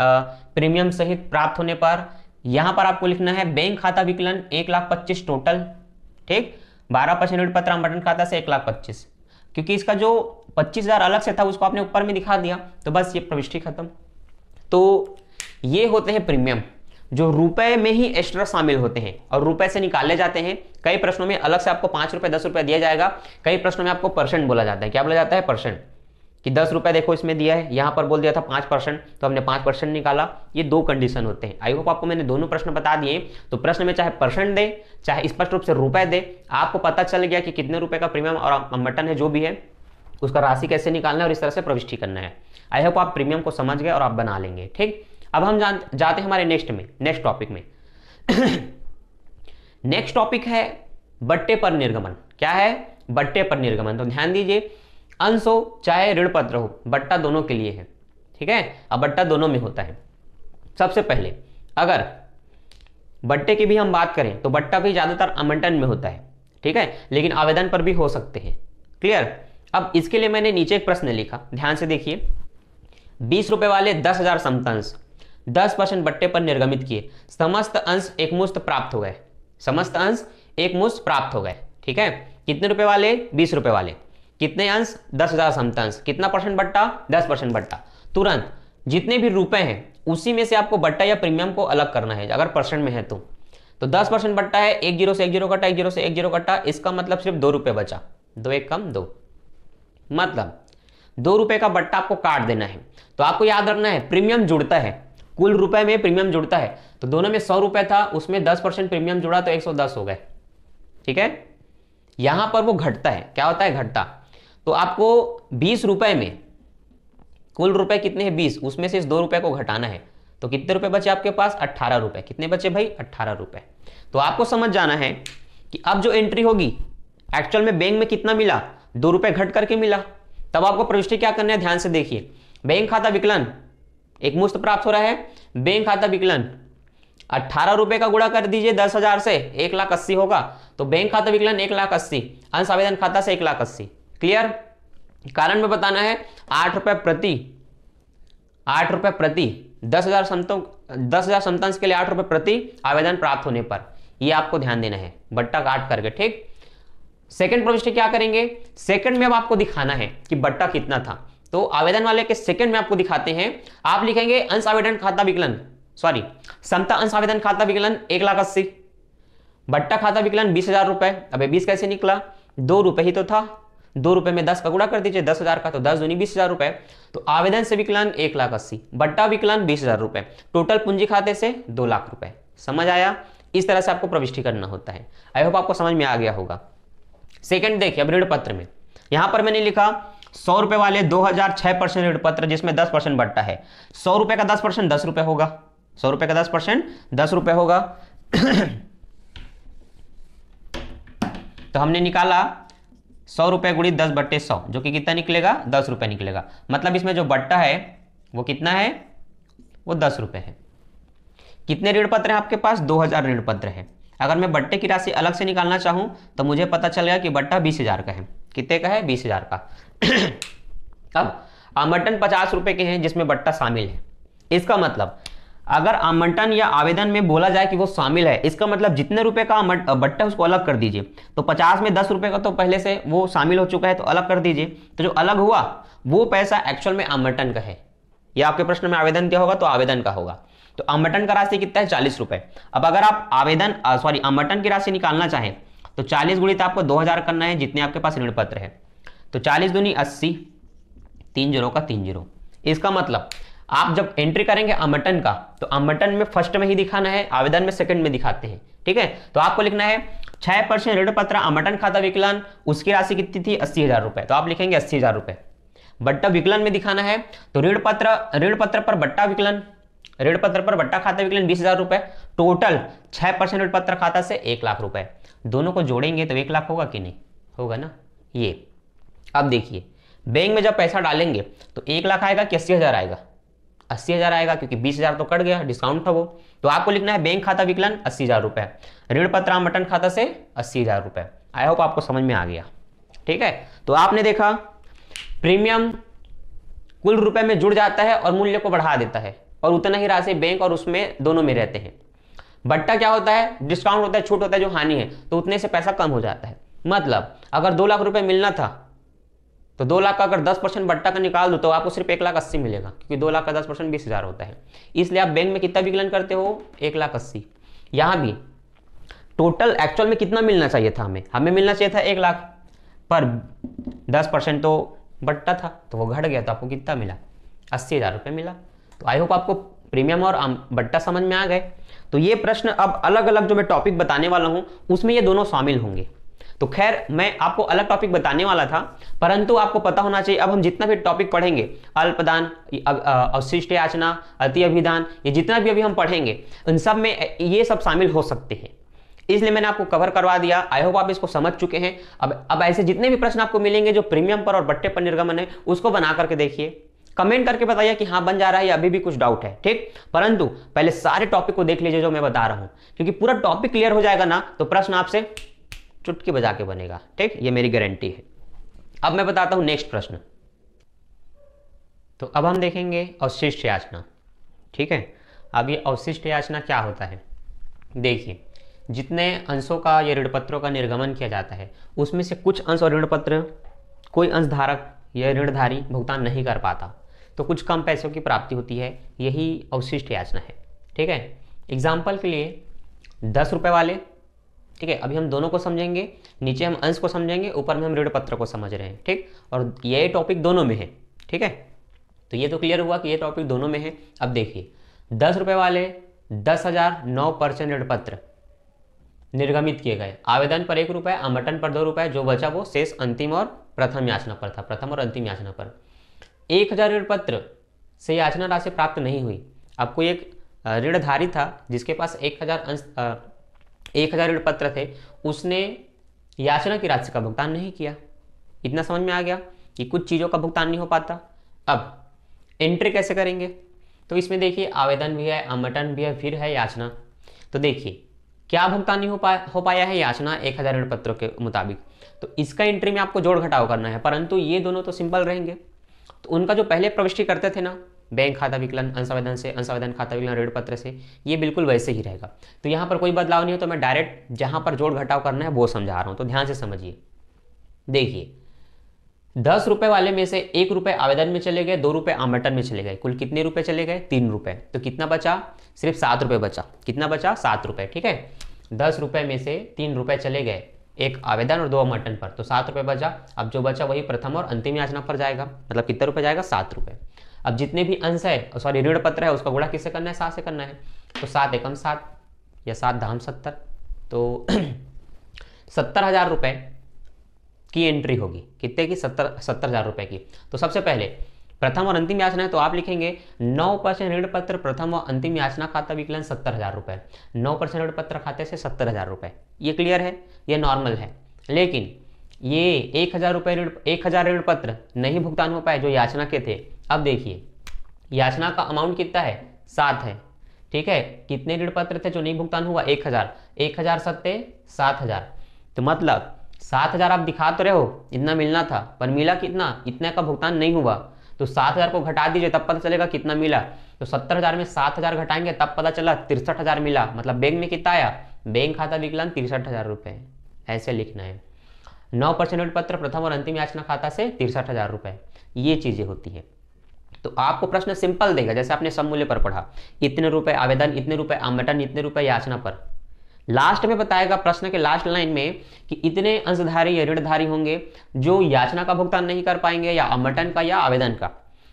प्रीमियम सहित प्राप्त होने पर यहां पर आपको लिखना है बैंक खाता विकलन एक लाख पच्चीस टोटल ठीक बारह परसेंट ऋण पत्र आमटन खाता से एक लाख पच्चीस क्योंकि इसका जो पच्चीस हजार अलग से था उसको आपने ऊपर में दिखा दिया तो बस ये प्रविष्टि खत्म तो ये होते हैं प्रीमियम जो रुपए में ही एक्स्ट्रा शामिल होते हैं और रुपए से निकाले जाते हैं कई प्रश्नों में अलग से आपको पांच रुपए दस रुपए दिया जाएगा कई प्रश्नों में आपको परसेंट बोला जाता है क्या बोला जाता है परसेंट कि दस रुपए देखो इसमें दिया है यहां पर बोल दिया था पांच परसेंट तो हमने पांच परसेंट निकाला ये दो कंडीशन होते हैं आई होप आपको मैंने दोनों प्रश्न बता दिए तो प्रश्न में चाहे परसेंट दे चाहे स्पष्ट रूप से रुपए दे आपको पता चल गया कि कितने रुपए का प्रीमियम और मटन है जो भी है उसका राशि कैसे निकालना है और इस तरह से प्रविष्टि करना है आई होप आप प्रीमियम को समझ गए और आप बना लेंगे ठीक अब हम जान जाते हैं हमारे नेक्स्ट में नेक्स्ट टॉपिक में नेक्स्ट *coughs* टॉपिक है बट्टे पर निर्गमन क्या है बट्टे पर निर्गमन तो ध्यान दीजिए अंश हो चाहे ऋण पत्र हो बट्टा दोनों के लिए है ठीक है अब बट्टा दोनों में होता है सबसे पहले अगर बट्टे की भी हम बात करें तो बट्टा भी ज़्यादातर आमंटन में होता है ठीक है लेकिन आवेदन पर भी हो सकते हैं क्लियर अब इसके लिए मैंने नीचे एक प्रश्न लिखा ध्यान से देखिए बीस रुपए वाले दस हजार समतंश दस परसेंट बट्टे पर निर्गमित किए समस्त अंश एकमुश्त प्राप्त हो गए समस्त अंश एकमुश्त प्राप्त हो गए ठीक है कितने रुपए वाले बीस रुपए वाले कितने अंश दस हजार समतांश कितना परसेंट बट्टा दस परसेंट बट्टा तुरंत जितने भी रुपए हैं उसी में से आपको बट्टा या प्रीमियम को अलग करना है अगर परसेंट में है तो तो दस परसेंट बट्टा है एक जीरो से एक जीरो कटा एक जीरो से एक जीरो कटा इसका मतलब सिर्फ दो रुपए बचा दो एक कम दो मतलब दो रुपए का बट्टा आपको काट देना है तो आपको याद रखना है प्रीमियम जुड़ता है कुल रुपए में प्रीमियम जुड़ता है तो दोनों में सौ रुपए था उसमें दस परसेंट प्रीमियम जुड़ा तो एक सौ दस हो गए ठीक है यहां पर वो घटता है क्या होता है घटता तो आपको बीस रुपए में कुल रुपए कितने हैं बीस उसमें से इस दो रुपए को घटाना है तो कितने रुपए बचे आपके पास अट्ठारह रुपए कितने बचे भाई अट्ठारह रुपए तो आपको समझ जाना है कि अब जो एंट्री होगी एक्चुअल में बैंक में कितना मिला दो रुपए घट करके मिला तब आपको प्रविष्टि क्या करना है ध्यान से देखिए बैंक खाता विकलन एक मुश्त प्राप्त हो रहा है बैंक खाता विकलन अठारह रुपए का गुणा कर दीजिए दस हजार से एक लाख अस्सी होगा तो बैंक खाता विकलन एक लाख अस्सी अंश आवेदन खाता से एक लाख अस्सी क्लियर कारण में बताना है आठ रुपए प्रति आठ रुपए प्रति दस हजार संतों दस हजार संतांश के लिए आठ रुपए प्रति आवेदन प्राप्त होने पर यह आपको ध्यान देना है बट्टा काट करके ठीक सेकंड प्रविष्टि क्या करेंगे सेकंड में अब आपको दिखाना है कि बट्टा कितना था तो आवेदन वाले के सेकंड में आपको दिखाते हैं आप लिखेंगे अंश आवेदन खाता विकलन सॉरी समता अंश आवेदन खाता विकलन एक लाख अस्सी बट्टा खाता विकलन बीस हजार रुपए अबे बीस कैसे निकला दो रुपए ही तो था दो रुपए में दस का कर दीजिए दस हजार का तो दस दूनी बीस हजार रुपए तो आवेदन से विकलन एक लाख अस्सी बट्टा विकलन बीस हजार रुपए टोटल पूंजी खाते से दो लाख रुपए समझ आया इस तरह से आपको प्रविष्टि करना होता है आई होप आपको समझ में आ गया होगा सेकेंड देखिए अब ऋण पत्र में यहां पर मैंने लिखा सौ रुपए वाले दो हजार छह परसेंट ऋण पत्र जिसमें दस परसेंट बढ़ता है सौ रुपए का दस परसेंट दस रुपये होगा सौ रुपए का दस परसेंट दस रुपए होगा तो हमने निकाला सौ रुपए गुड़ी दस बट्टे सौ जो कि कितना निकलेगा दस रुपए निकलेगा मतलब इसमें जो बट्टा है वो कितना है वो दस रुपए है कितने ऋण पत्र हैं आपके पास दो हजार ऋण पत्र है अगर मैं बट्टे की राशि अलग से निकालना चाहूं तो मुझे पता चल गया कि बट्टा बीस हजार का है कितने का है बीस हजार का *coughs* अब आमंटन पचास रुपए के हैं जिसमें बट्टा शामिल है इसका मतलब अगर आमंटन या आवेदन में बोला जाए कि वो शामिल है इसका मतलब जितने रुपए का बट्टा उसको अलग कर दीजिए तो पचास में दस रुपए का तो पहले से वो शामिल हो चुका है तो अलग कर दीजिए तो जो अलग हुआ वो पैसा एक्चुअल में आमंटन का है या आपके प्रश्न में आवेदन क्या होगा तो आवेदन का होगा तो आमंटन का राशि कितना है चालीस रुपए अब अगर आप आवेदन सॉरी आमंटन की राशि निकालना चाहें तो चालीस गुणित आपको दो हजार करना है जितने आपके पास ऋण पत्र है तो चालीस दूनी अस्सी तीन जीरो का तीन जीरो इसका मतलब आप जब एंट्री करेंगे अमटन का तो अमटन में फर्स्ट में ही दिखाना है आवेदन में सेकंड में दिखाते हैं ठीक है तो आपको लिखना है छह परसेंट ऋण पत्र अमटन खाता विकलन उसकी राशि कितनी थी अस्सी हजार रुपए तो आप लिखेंगे अस्सी हजार रुपए बट्टा विकलन में दिखाना है तो ऋण पत्र ऋण पत्र पर बट्टा विकलन ऋण पत्र पर बट्टा खाता विकलन बीस हजार रुपए टोटल छह परसेंट ऋण पत्र खाता से एक लाख रुपए दोनों को जोड़ेंगे तो एक लाख होगा कि नहीं होगा ना ये अब देखिए बैंक में जब पैसा डालेंगे तो एक लाख आएगा कि अस्सी हज़ार आएगा अस्सी हज़ार आएगा क्योंकि बीस हज़ार तो कट गया डिस्काउंट था वो तो आपको लिखना है बैंक खाता विकलन अस्सी हज़ार रुपए ऋण पत्र आमटन खाता से अस्सी हज़ार रुपए आई होप आपको समझ में आ गया ठीक है तो आपने देखा प्रीमियम कुल रुपए में जुड़ जाता है और मूल्य को बढ़ा देता है और उतना ही राशि बैंक और उसमें दोनों में रहते हैं बट्टा क्या होता है डिस्काउंट होता है छूट होता है जो हानि है तो उतने से पैसा कम हो जाता है मतलब अगर दो लाख रुपए मिलना था तो दो लाख का अगर दस परसेंट बट्टा का निकाल दो तो आपको सिर्फ एक लाख अस्सी मिलेगा क्योंकि दो लाख का दस परसेंट बीस हज़ार होता है इसलिए आप बैंक में कितना विकलन करते हो एक लाख अस्सी यहाँ भी टोटल एक्चुअल में कितना मिलना चाहिए था हमें हमें मिलना चाहिए था एक लाख पर दस परसेंट तो बट्टा था तो वो घट गया तो आपको कितना मिला अस्सी हज़ार रुपये मिला तो आई होप आपको प्रीमियम और बट्टा समझ में आ गए तो ये प्रश्न अब अलग अलग जो मैं टॉपिक बताने वाला हूँ उसमें ये दोनों शामिल होंगे तो खैर मैं आपको अलग टॉपिक बताने वाला था परंतु आपको पता होना चाहिए अब हम जितना भी टॉपिक पढ़ेंगे अल्पदान अवशिष्ट याचना अति अभिधान ये जितना भी अभी हम पढ़ेंगे उन सब में ये सब शामिल हो सकते हैं इसलिए मैंने आपको कवर करवा दिया आई होप आप इसको समझ चुके हैं अब अब ऐसे जितने भी प्रश्न आपको मिलेंगे जो प्रीमियम पर और बट्टे पर निर्गमन है उसको बना करके देखिए कमेंट करके बताइए कि हाँ बन जा रहा है या अभी भी कुछ डाउट है ठीक परंतु पहले सारे टॉपिक को देख लीजिए जो मैं बता रहा हूं क्योंकि पूरा टॉपिक क्लियर हो जाएगा ना तो प्रश्न आपसे चुटकी बजा के बनेगा ठीक ये मेरी गारंटी है अब मैं बताता हूँ नेक्स्ट प्रश्न तो अब हम देखेंगे अवशिष्ट याचना ठीक है अब ये अवशिष्ट याचना क्या होता है देखिए जितने अंशों का या ऋण पत्रों का निर्गमन किया जाता है उसमें से कुछ अंश और ऋणपत्र कोई अंशधारक या ऋणधारी भुगतान नहीं कर पाता तो कुछ कम पैसों की प्राप्ति होती है यही अवशिष्ट याचना है ठीक है एग्जाम्पल के लिए दस रुपये वाले ठीक है अभी हम दोनों को समझेंगे नीचे हम अंश को समझेंगे ऊपर में हम ऋण पत्र को समझ रहे हैं ठीक और ये टॉपिक दोनों में है ठीक है तो ये तो क्लियर हुआ कि ये टॉपिक दोनों में है अब देखिए दस रुपए वाले दस हज़ार नौ परसेंट ऋण पत्र निर्गमित किए गए आवेदन पर एक रुपए आमटन पर दो रुपए जो बचा वो शेष अंतिम और प्रथम याचना पर था प्रथम और अंतिम याचना पर एक हज़ार ऋण पत्र से याचना राशि प्राप्त नहीं हुई आपको एक ऋणधारी था जिसके पास एक हज़ार अंश एक हजार ऋण पत्र थे उसने याचना की राशि का भुगतान नहीं किया इतना समझ में आ गया कि कुछ चीज़ों का भुगतान नहीं हो पाता अब एंट्री कैसे करेंगे तो इसमें देखिए आवेदन भी है आमटन भी है फिर है याचना तो देखिए क्या भुगतान नहीं हो पाया हो पाया है याचना एक हज़ार ऋण पत्रों के मुताबिक तो इसका एंट्री में आपको जोड़ घटाव करना है परंतु ये दोनों तो सिंपल रहेंगे तो उनका जो पहले प्रविष्टि करते थे ना बैंक खाता विकलन अंशावधान से अंशावेदन खाता विकलन ऋण पत्र से ये बिल्कुल वैसे ही रहेगा तो यहाँ पर कोई बदलाव नहीं हो तो मैं डायरेक्ट जहाँ पर जोड़ घटाव करना है वो समझा रहा हूँ तो ध्यान से समझिए देखिए दस रुपये वाले में से एक रुपये आवेदन में चले गए दो रुपये आमटन में चले गए कुल कितने रुपए चले गए तीन रुपये तो कितना बचा सिर्फ सात रुपये बचा कितना बचा सात रुपये ठीक है दस रुपये में से तीन रुपये चले गए एक आवेदन और दो आमटन पर तो सात रुपये बचा अब जो बचा वही प्रथम और अंतिम याचना पर जाएगा मतलब कितना रुपये जाएगा सात रुपये अब जितने भी अंश है सॉरी ऋण पत्र है उसका गुणा किससे करना है सात से करना है तो सात एकम सात या सात धाम सत्तर तो *clears throat* सत्तर हजार रुपये की एंट्री होगी कितने की सत्तर सत्तर हजार रुपये की तो सबसे पहले प्रथम और अंतिम याचना है तो आप लिखेंगे नौ परसेंट ऋण पत्र प्रथम और अंतिम याचना खाता विकलन सत्तर हजार रुपए नौ परसेंट ऋण पत्र खाते से सत्तर हजार रुपये ये क्लियर है ये नॉर्मल है लेकिन ये एक हजार रुपये ऋण एक हजार ऋण पत्र नहीं भुगतान हो पाए जो याचना के थे अब देखिए याचना का अमाउंट कितना है सात है ठीक है कितने ऋण पत्र थे जो नहीं भुगतान हुआ एक हजार एक हजार सत्य सात हजार तो मतलब सात हजार आप दिखा तो रहे हो इतना मिलना था पर मिला कितना इतने का भुगतान नहीं हुआ तो सात हजार को घटा दीजिए तब पता चलेगा कितना मिला तो सत्तर हजार में सात हजार घटाएंगे तब पता चला तिरसठ हजार मिला मतलब बैंक में कितना आया बैंक खाता विकलांग तिरसठ हजार रुपए ऐसे लिखना है नौ परसेंट पत्र प्रथम और अंतिम याचना खाता से तिरसठ हजार रुपए ये चीज़ें होती है तो आपको प्रश्न सिंपल देगा जैसे आपने सम्मूल्य पर पढ़ा इतने रुपए आवेदन इतने रुपए आमटन इतने रुपए याचना पर लास्ट में बताएगा प्रश्न के लास्ट लाइन में कि इतने अंशधारी या ऋणधारी होंगे जो याचना का भुगतान नहीं कर पाएंगे या अमटन का या आवेदन का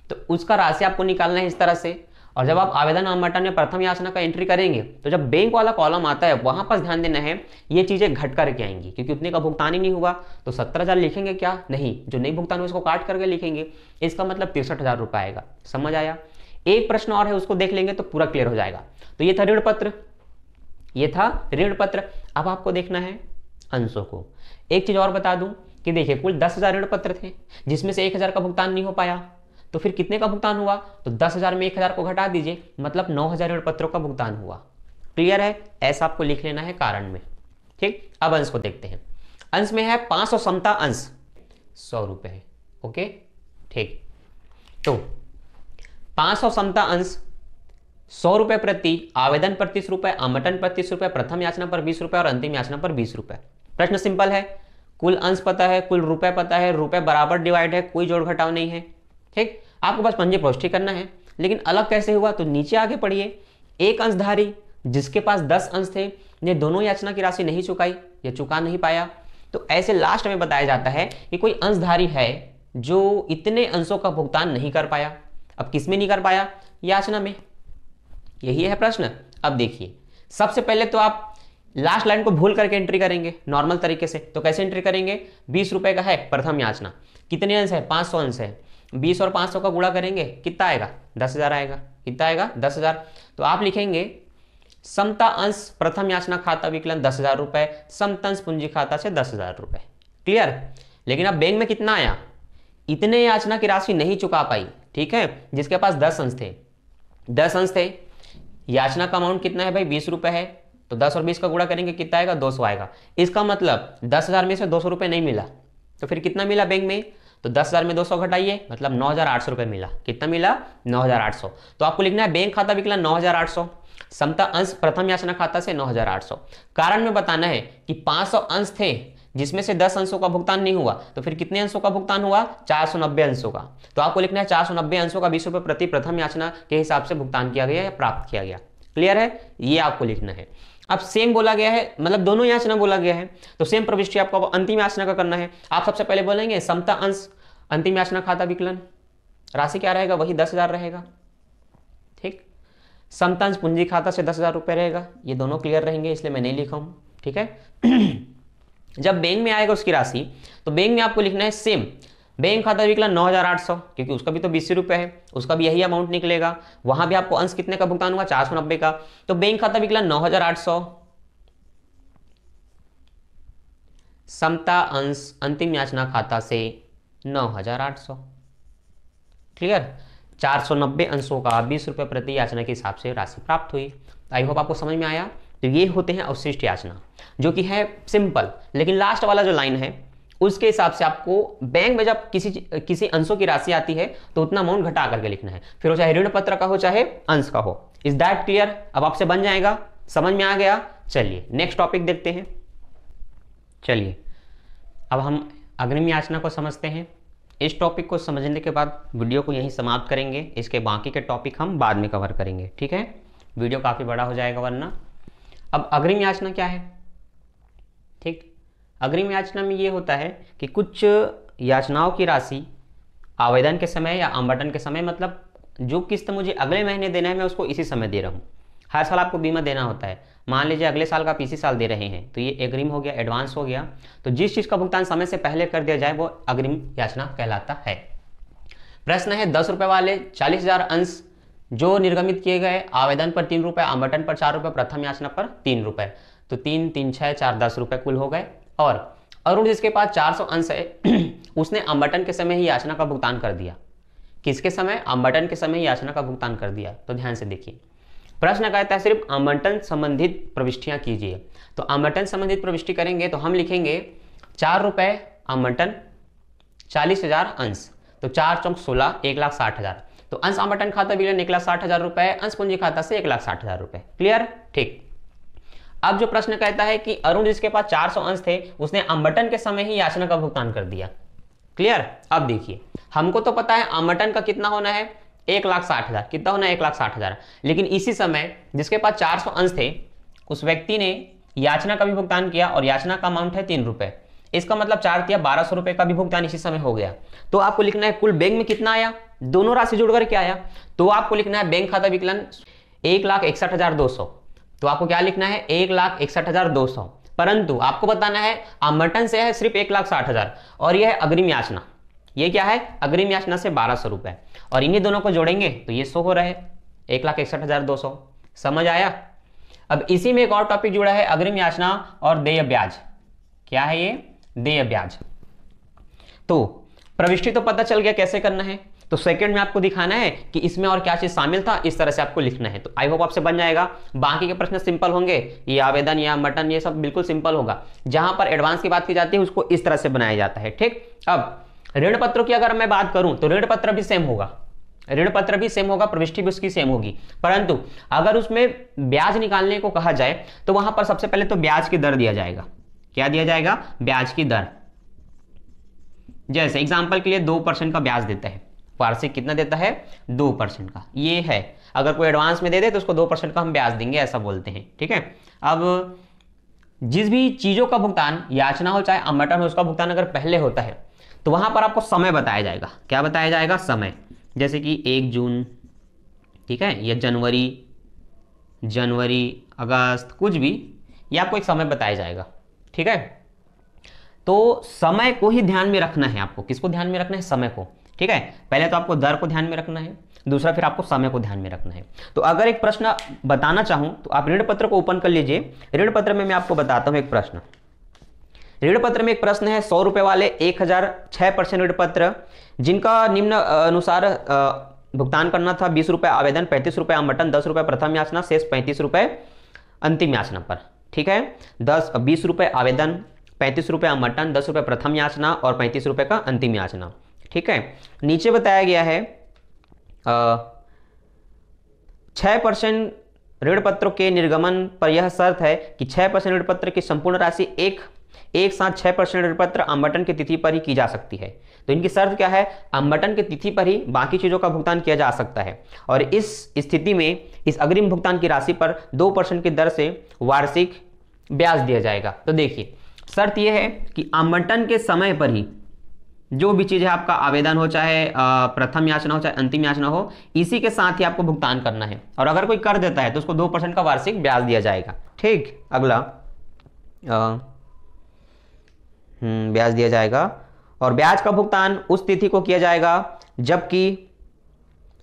तो उसका राशि आपको निकालना है इस तरह से और जब आप आवेदन आमंत्रण में प्रथम याचना का एंट्री करेंगे तो जब बैंक वाला कॉलम आता है वहां पर ध्यान देना है ये चीजें घट करके आएंगी क्योंकि उतने का भुगतान ही नहीं हुआ तो सत्तर हजार लिखेंगे क्या नहीं जो नहीं भुगतान हुआ उसको काट करके लिखेंगे इसका मतलब तिरसठ हजार रुपये आएगा समझ आया एक प्रश्न और है उसको देख लेंगे तो पूरा क्लियर हो जाएगा तो ये था ऋण पत्र ये था ऋण पत्र अब आपको देखना है अंशों को एक चीज और बता दूं कि देखिए कुल दस हजार ऋण पत्र थे जिसमें से एक हजार का भुगतान नहीं हो पाया तो फिर कितने का भुगतान हुआ तो दस हजार में एक हजार को घटा दीजिए मतलब नौ हजार पत्रों का भुगतान हुआ क्लियर है ऐसा आपको लिख लेना है कारण में ठीक अब अंश को देखते हैं अंश में है पांच सौ समता अंश सौ रुपये है ओके ठीक तो पांच सौ समता अंश सौ रुपए प्रति आवेदन पर तीस आमटन पर तीस प्रथम याचना पर बीस रुपए और अंतिम याचना पर बीस रुपए प्रश्न सिंपल है कुल अंश पता है कुल रुपए पता है रुपए बराबर डिवाइड है कोई जोड़ घटाव नहीं है ठीक आपको बस पंजे पृष्ठी करना है लेकिन अलग कैसे हुआ तो नीचे आगे पढ़िए एक अंशधारी जिसके पास दस अंश थे ने दोनों याचना की राशि नहीं चुकाई या चुका नहीं पाया तो ऐसे लास्ट में बताया जाता है कि कोई अंशधारी है जो इतने अंशों का भुगतान नहीं कर पाया अब किसमें नहीं कर पाया याचना में यही है प्रश्न अब देखिए सबसे पहले तो आप लास्ट लाइन को भूल करके एंट्री करेंगे नॉर्मल तरीके से तो कैसे एंट्री करेंगे बीस रुपए का है प्रथम याचना कितने अंश है पांच सौ अंश है बीस और पाँच सौ का गुणा करेंगे कितना आएगा दस हज़ार आएगा कितना आएगा दस हज़ार तो आप लिखेंगे समता अंश प्रथम याचना खाता विकलन दस हज़ार रुपये समतांश पूंजी खाता से दस हज़ार रुपये क्लियर लेकिन अब बैंक में कितना आया इतने याचना की राशि नहीं चुका पाई ठीक है जिसके पास दस अंश थे दस अंश थे याचना का अमाउंट कितना है भाई बीस रुपये है तो दस और बीस का गुणा करेंगे कितना आएगा दो आएगा इसका मतलब दस में से दो नहीं मिला तो फिर कितना मिला बैंक में तो दस हज़ार में दो सौ घटाइए मतलब हम्म। नौ हज़ार आठ सौ रुपए मिला कितना मिला नौ हज़ार आठ सौ तो आपको लिखना है बैंक खाता विकला नौ हज़ार आठ सौ समता अंश प्रथम याचना खाता से नौ हज़ार आठ सौ कारण में बताना है कि पांच सौ अंश थे जिसमें से 10 अंशों का भुगतान नहीं हुआ तो फिर कितने अंशों का भुगतान हुआ नब्बे अंशों का तो आपको लिखना है नब्बे अंशों का बीस रुपये प्रति प्रथम याचना के हिसाब से भुगतान किया गया या प्राप्त किया गया क्लियर है ये आपको लिखना है अब सेम बोला गया है मतलब दोनों याचना बोला गया है तो सेम प्रविष्टि आपको अंतिम याचना का करना है आप सबसे पहले बोलेंगे समता अंश अंतिम याचना खाता विकलन राशि क्या रहेगा वही दस हजार रहेगा ठीक समतांश पूंजी खाता से दस हजार रुपये रहेगा ये दोनों क्लियर रहेंगे इसलिए मैं नहीं लिखा हूं ठीक है *clears throat* जब बैंक में आएगा उसकी राशि तो बैंक में आपको लिखना है सेम बैंक खाता निकला नौ हज़ार आठ सौ क्योंकि उसका भी तो बीस रुपए है उसका भी यही अमाउंट निकलेगा वहां भी आपको अंश कितने का भुगतान हुआ चार सौ नब्बे का तो बैंक खाता निकला नौ हज़ार आठ सौ समता अंश अंतिम याचना खाता से नौ हज़ार आठ सौ क्लियर चार सौ नब्बे अंशों का बीस रुपए प्रति याचना के हिसाब से राशि प्राप्त हुई आई होप आपको समझ में आया तो ये होते हैं अवशिष्ट याचना जो कि है सिंपल लेकिन लास्ट वाला जो लाइन है उसके हिसाब से आपको बैंक में जब किसी किसी अंशों की राशि आती है तो उतना अमाउंट घटा करके लिखना है फिर वो चाहे ऋण पत्र का हो चाहे अंश का हो इज दैट क्लियर अब आपसे बन जाएगा समझ में आ गया चलिए नेक्स्ट टॉपिक देखते हैं चलिए अब हम अग्निम याचना को समझते हैं इस टॉपिक को समझने के बाद वीडियो को यहीं समाप्त करेंगे इसके बाकी के टॉपिक हम बाद में कवर करेंगे ठीक है वीडियो काफ़ी बड़ा हो जाएगा वरना अब अग्रिम याचना क्या है ठीक अग्रिम याचना में ये होता है कि कुछ याचनाओं की राशि आवेदन के समय या आंबटन के समय मतलब जो किस्त मुझे अगले महीने देना है मैं उसको इसी समय दे रहा हूँ हर साल आपको बीमा देना होता है मान लीजिए अगले साल का आप इसी साल दे रहे हैं तो ये अग्रिम हो गया एडवांस हो गया तो जिस चीज़ का भुगतान समय से पहले कर दिया जाए वो अग्रिम याचना कहलाता है प्रश्न है दस रुपये वाले चालीस हजार अंश जो निर्गमित किए गए आवेदन पर तीन रुपये आमटन पर चार रुपये प्रथम याचना पर तीन रुपये तो तीन तीन छः चार दस रुपये कुल हो गए और अरुण जिसके पास चार अंश है *clears throat* उसने अंबटन के समय ही याचना का भुगतान कर दिया किसके समय अंबटन के समय याचना का भुगतान कर दिया तो ध्यान से देखिए प्रश्न कहता है सिर्फ आमंटन संबंधित प्रविष्टियां कीजिए तो आमंटन संबंधित प्रविष्टि करेंगे तो हम लिखेंगे चार रुपए आमंटन चालीस हजार अंश तो चार चौक सोलह एक लाख साठ हजार तो अंश आमंटन खाता विलयन एक लाख साठ हजार रुपए अंश पूंजी खाता से एक लाख साठ हजार रुपए क्लियर ठीक अब जो प्रश्न कहता है कि अरुण जिसके पास 400 अंश थे उसने अम्बटन के समय ही याचना का भुगतान कर दिया क्लियर अब देखिए हमको तो पता है अम्बटन का कितना होना है एक लाख साठ हजार कितना होना है एक लाख साठ हजार लेकिन इसी समय जिसके पास चार सौ अंश थे उस व्यक्ति ने याचना का भी भुगतान किया और याचना का अमाउंट है तीन रुपए इसका मतलब चार या बारह सौ रुपए का भी भुगतान इसी समय हो गया तो आपको लिखना है कुल बैंक में कितना आया दोनों राशि जुड़कर क्या आया तो आपको लिखना है बैंक खाता विकलन एक लाख इकसठ हजार दो सौ तो आपको क्या लिखना है एक लाख इकसठ हजार दो सौ परंतु आपको बताना है आमटन से है सिर्फ एक लाख साठ हजार और यह है अग्रिम याचना यह क्या है अग्रिम याचना से बारह सौ रुपए और इन्हीं दोनों को जोड़ेंगे तो ये सो हो रहे एक लाख इकसठ हजार दो सौ समझ आया अब इसी में एक और टॉपिक जुड़ा है अग्रिम याचना और देय ब्याज क्या है ये देय ब्याज तो प्रविष्टि तो पता चल गया कैसे करना है तो सेकंड में आपको दिखाना है कि इसमें और क्या चीज शामिल था इस तरह से आपको लिखना है तो आई होप आपसे बन जाएगा बाकी के प्रश्न सिंपल होंगे ये आवेदन या मटन ये सब बिल्कुल सिंपल होगा जहां पर एडवांस की बात की जाती है उसको इस तरह से बनाया जाता है ठीक अब ऋण पत्रों की अगर मैं बात करूं तो ऋण पत्र भी सेम होगा ऋण पत्र भी सेम होगा प्रविष्टि भी उसकी सेम होगी परंतु अगर उसमें ब्याज निकालने को कहा जाए तो वहां पर सबसे पहले तो ब्याज की दर दिया जाएगा क्या दिया जाएगा ब्याज की दर जैसे एग्जाम्पल के लिए दो परसेंट का ब्याज देता है वार्षिक कितना देता है दो परसेंट का ये है अगर कोई एडवांस में दे दे तो उसको दो परसेंट का हम ब्याज देंगे ऐसा बोलते हैं ठीक है अब जिस भी चीज़ों का भुगतान याचना हो चाहे अमटन हो उसका भुगतान अगर पहले होता है तो वहाँ पर आपको समय बताया जाएगा क्या बताया जाएगा समय जैसे कि एक जून ठीक है या जनवरी जनवरी अगस्त कुछ भी ये आपको एक समय बताया जाएगा ठीक है तो समय को ही ध्यान में रखना है आपको किसको ध्यान में रखना है समय को ठीक है पहले तो आपको दर को ध्यान में रखना है दूसरा फिर आपको समय को ध्यान में रखना है तो अगर एक प्रश्न बताना चाहूं तो आप ऋण पत्र को ओपन कर लीजिए ऋण पत्र में मैं आपको बताता हूं एक प्रश्न ऋण पत्र में एक प्रश्न है सौ रुपए वाले एक हजार छह परसेंट ऋण पत्र जिनका निम्न अनुसार भुगतान करना था बीस रुपये आवेदन पैंतीस रुपये आमटन दस रुपए प्रथम याचना शेष पैंतीस रुपए अंतिम याचना पर ठीक है दस बीस रुपए आवेदन पैंतीस रुपये आमटन दस रुपये प्रथम याचना और पैंतीस रुपए का अंतिम याचना ठीक है नीचे बताया गया है छ परसेंट ऋण पत्रों के निर्गमन पर यह शर्त है कि छह परसेंट ऋण पत्र की संपूर्ण राशि एक एक साथ छह परसेंट ऋण पत्र आम्बटन की तिथि पर ही की जा सकती है तो इनकी शर्त क्या है आम्बटन की तिथि पर ही बाकी चीज़ों का भुगतान किया जा सकता है और इस स्थिति में इस अग्रिम भुगतान की राशि पर दो परसेंट की दर से वार्षिक ब्याज दिया जाएगा तो देखिए शर्त यह है कि आम्बटन के समय पर ही जो भी चीज़ है आपका आवेदन हो चाहे प्रथम याचना हो चाहे अंतिम याचना हो इसी के साथ ही आपको भुगतान करना है और अगर कोई कर देता है तो उसको दो परसेंट का वार्षिक ब्याज दिया जाएगा ठीक अगला हम्म, ब्याज दिया जाएगा और ब्याज का भुगतान उस तिथि को किया जाएगा जबकि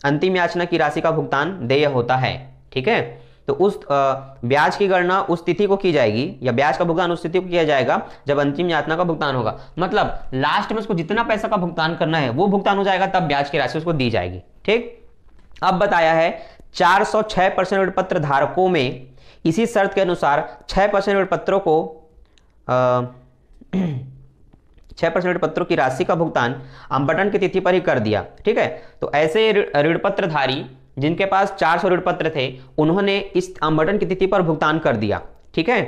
अंतिम याचना की राशि का भुगतान देय होता है ठीक है तो उस ब्याज की गणना उस तिथि को की जाएगी या ब्याज का भुगतान उस तिथि को किया जाएगा जब अंतिम यातना का भुगतान होगा मतलब लास्ट में उसको जितना पैसा का भुगतान करना है वो भुगतान हो जाएगा तब ब्याज की राशि उसको दी जाएगी ठीक अब बताया है 406 परसेंट पत्र धारकों में इसी शर्त के अनुसार छह परसेंट पत्रों को *clears throat* छह परसेंट पत्रों की राशि का भुगतान अंबटन की तिथि पर ही कर दिया ठीक है तो ऐसे ऋणपत्रधारी जिनके पास चार सौ पत्र थे उन्होंने इस आमबटन की तिथि पर भुगतान कर दिया ठीक है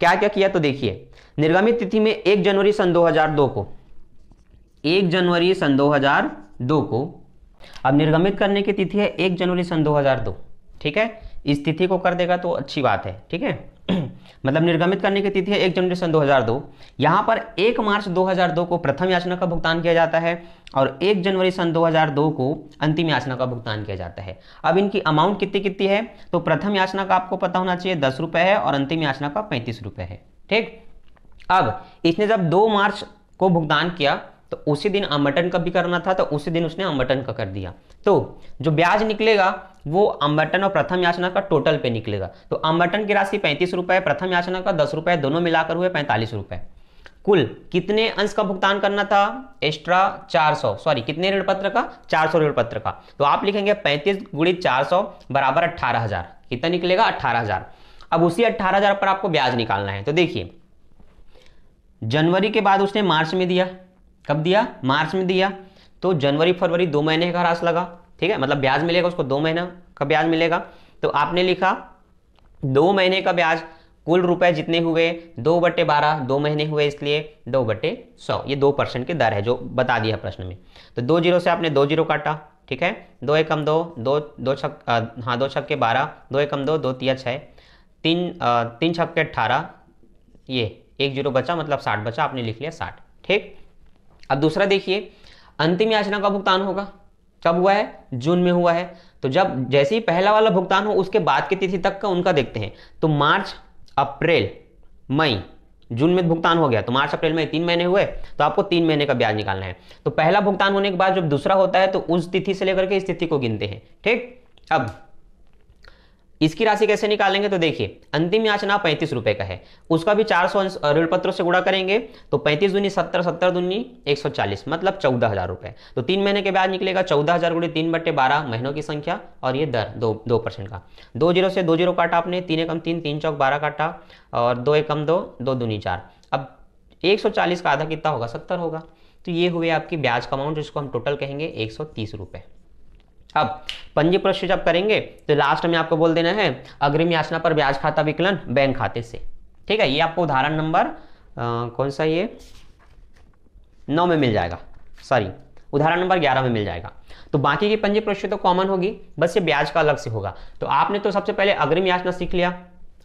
क्या क्या किया तो देखिए निर्गमित तिथि में एक जनवरी सन 2002 को एक जनवरी सन 2002 को अब निर्गमित करने की तिथि है एक जनवरी सन 2002 ठीक है इस तिथि को कर देगा तो अच्छी बात है ठीक है *clears throat* मतलब निर्गमित करने की तिथि है एक जनवरी सन 2002 यहां पर एक मार्च 2002 को प्रथम याचना का भुगतान किया जाता है और एक जनवरी सन 2002 को अंतिम याचना का भुगतान किया जाता है अब इनकी अमाउंट कितनी कितनी है तो प्रथम याचना का आपको पता होना चाहिए दस रुपए है और अंतिम याचना का पैंतीस रुपये है ठीक अब इसने जब दो मार्च को भुगतान किया तो उसी दिन अमटन का भी करना था तो उसी दिन उसने अमटन का कर दिया तो जो ब्याज निकलेगा वो अमटन और प्रथम याचना का टोटल पे निकलेगा तो अमटन की राशि पैंतीस रुपए प्रथम याचना का दस रुपए दोनों मिलाकर हुए पैंतालीस रुपए कुल कितने अंश का भुगतान करना था एक्स्ट्रा 400 सॉरी कितने ऋण पत्र का 400 ऋण पत्र का तो आप लिखेंगे 35 गुड़ी चार बराबर अट्ठारह हजार कितना निकलेगा अट्ठारह हजार अब उसी अट्ठारह हजार पर आपको ब्याज निकालना है तो देखिए जनवरी के बाद उसने मार्च में दिया कब दिया मार्च में दिया तो जनवरी फरवरी दो महीने का रास लगा ठीक है मतलब ब्याज मिलेगा उसको दो महीना का ब्याज मिलेगा तो आपने लिखा दो महीने का ब्याज कुल रुपए जितने हुए दो बट्टे बारह दो महीने हुए इसलिए दो बट्टे सौ ये दो परसेंट की दर है जो बता दिया प्रश्न में तो दो जीरो से आपने दो जीरो काटा ठीक है दो एकम दो दो दो छक हाँ दो छक्के बारह दो एकम दो दो तीन छः तीन तीन छक्के अट्ठारह ये एक जीरो बचा मतलब साठ बचा आपने लिख लिया साठ ठीक अब दूसरा देखिए अंतिम याचना का भुगतान होगा कब हुआ है जून में हुआ है तो जब जैसे ही पहला वाला भुगतान हो उसके बाद की तिथि तक का उनका देखते हैं तो मार्च अप्रैल मई जून में भुगतान हो गया तो मार्च अप्रैल में तीन महीने हुए तो आपको तीन महीने का ब्याज निकालना है तो पहला भुगतान होने के बाद जब दूसरा होता है तो उस तिथि से लेकर के इस तिथि को गिनते हैं ठीक अब इसकी राशि कैसे निकालेंगे तो देखिए अंतिम याचना पैंतीस रुपए का है उसका भी चार सौ ऋण पत्रों से गुणा करेंगे तो पैंतीस दूनी सत्तर सत्तर दूनी एक सौ चालीस मतलब चौदह हजार रुपए तो तीन महीने के बाद निकलेगा चौदह हजार गुड़ी तीन बट्टे बारह महीनों की संख्या और ये दर दो दो परसेंट का दो जीरो से दो जीरो काटा आपने तीन एकम तीन तीन चौक बारह काटा और दो एकम दो दो दूनी चार अब एक सौ चालीस का आधा कितना होगा सत्तर होगा तो ये हुए आपकी ब्याज का अमाउंट जिसको हम टोटल कहेंगे एक सौ तीस रुपये अब पंजी प्रश्न जब करेंगे तो लास्ट में आपको बोल देना है अग्रिम याचना पर ब्याज खाता विकलन बैंक खाते से ठीक है ये आपको उदाहरण नंबर कौन सा ये नौ में मिल जाएगा सॉरी उदाहरण नंबर ग्यारह में मिल जाएगा तो बाकी की पंजी प्रश्न तो कॉमन होगी बस ये ब्याज का अलग से होगा तो आपने तो सबसे पहले अग्रिम याचना सीख लिया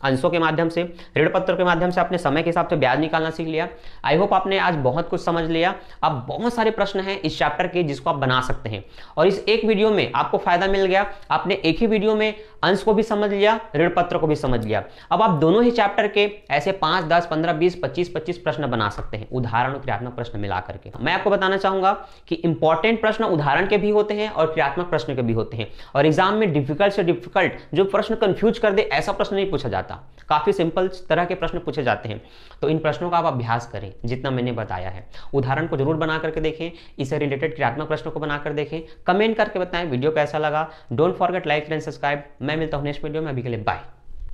अंशों के माध्यम से ऋण पत्रों के माध्यम से आपने समय के हिसाब से ब्याज निकालना सीख लिया आई होप आपने आज बहुत कुछ समझ लिया अब बहुत सारे प्रश्न हैं इस चैप्टर के जिसको आप बना सकते हैं और इस एक वीडियो में आपको फायदा मिल गया आपने एक ही वीडियो में अंश को भी समझ लिया ऋण पत्र को भी समझ लिया अब आप दोनों ही चैप्टर के ऐसे पांच दस पंद्रह बीस पच्चीस पच्चीस प्रश्न बना सकते हैं उदाहरण और क्रियात्मक प्रश्न मिला करके मैं आपको बताना चाहूंगा कि इंपॉर्टेंट प्रश्न उदाहरण के भी होते हैं और क्रियात्मक प्रश्न के भी होते हैं और एग्जाम में डिफिकल्ट से डिफिकल्ट जो प्रश्न कंफ्यूज कर दे ऐसा प्रश्न नहीं पूछा जाता काफी सिंपल तरह के प्रश्न पूछे जाते हैं तो इन प्रश्नों का आप अभ्यास करें जितना मैंने बताया है उदाहरण को जरूर बना करके देखें इससे रिलेटेड क्रियात्मक प्रश्नों को बनाकर देखें कमेंट करके बताएं वीडियो कैसा लगा don't forget like and subscribe मैं मिलता हूँ नेक्स्ट वीडियो में अभी के लिए बाय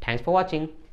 थैंक्स फॉर वॉचिंग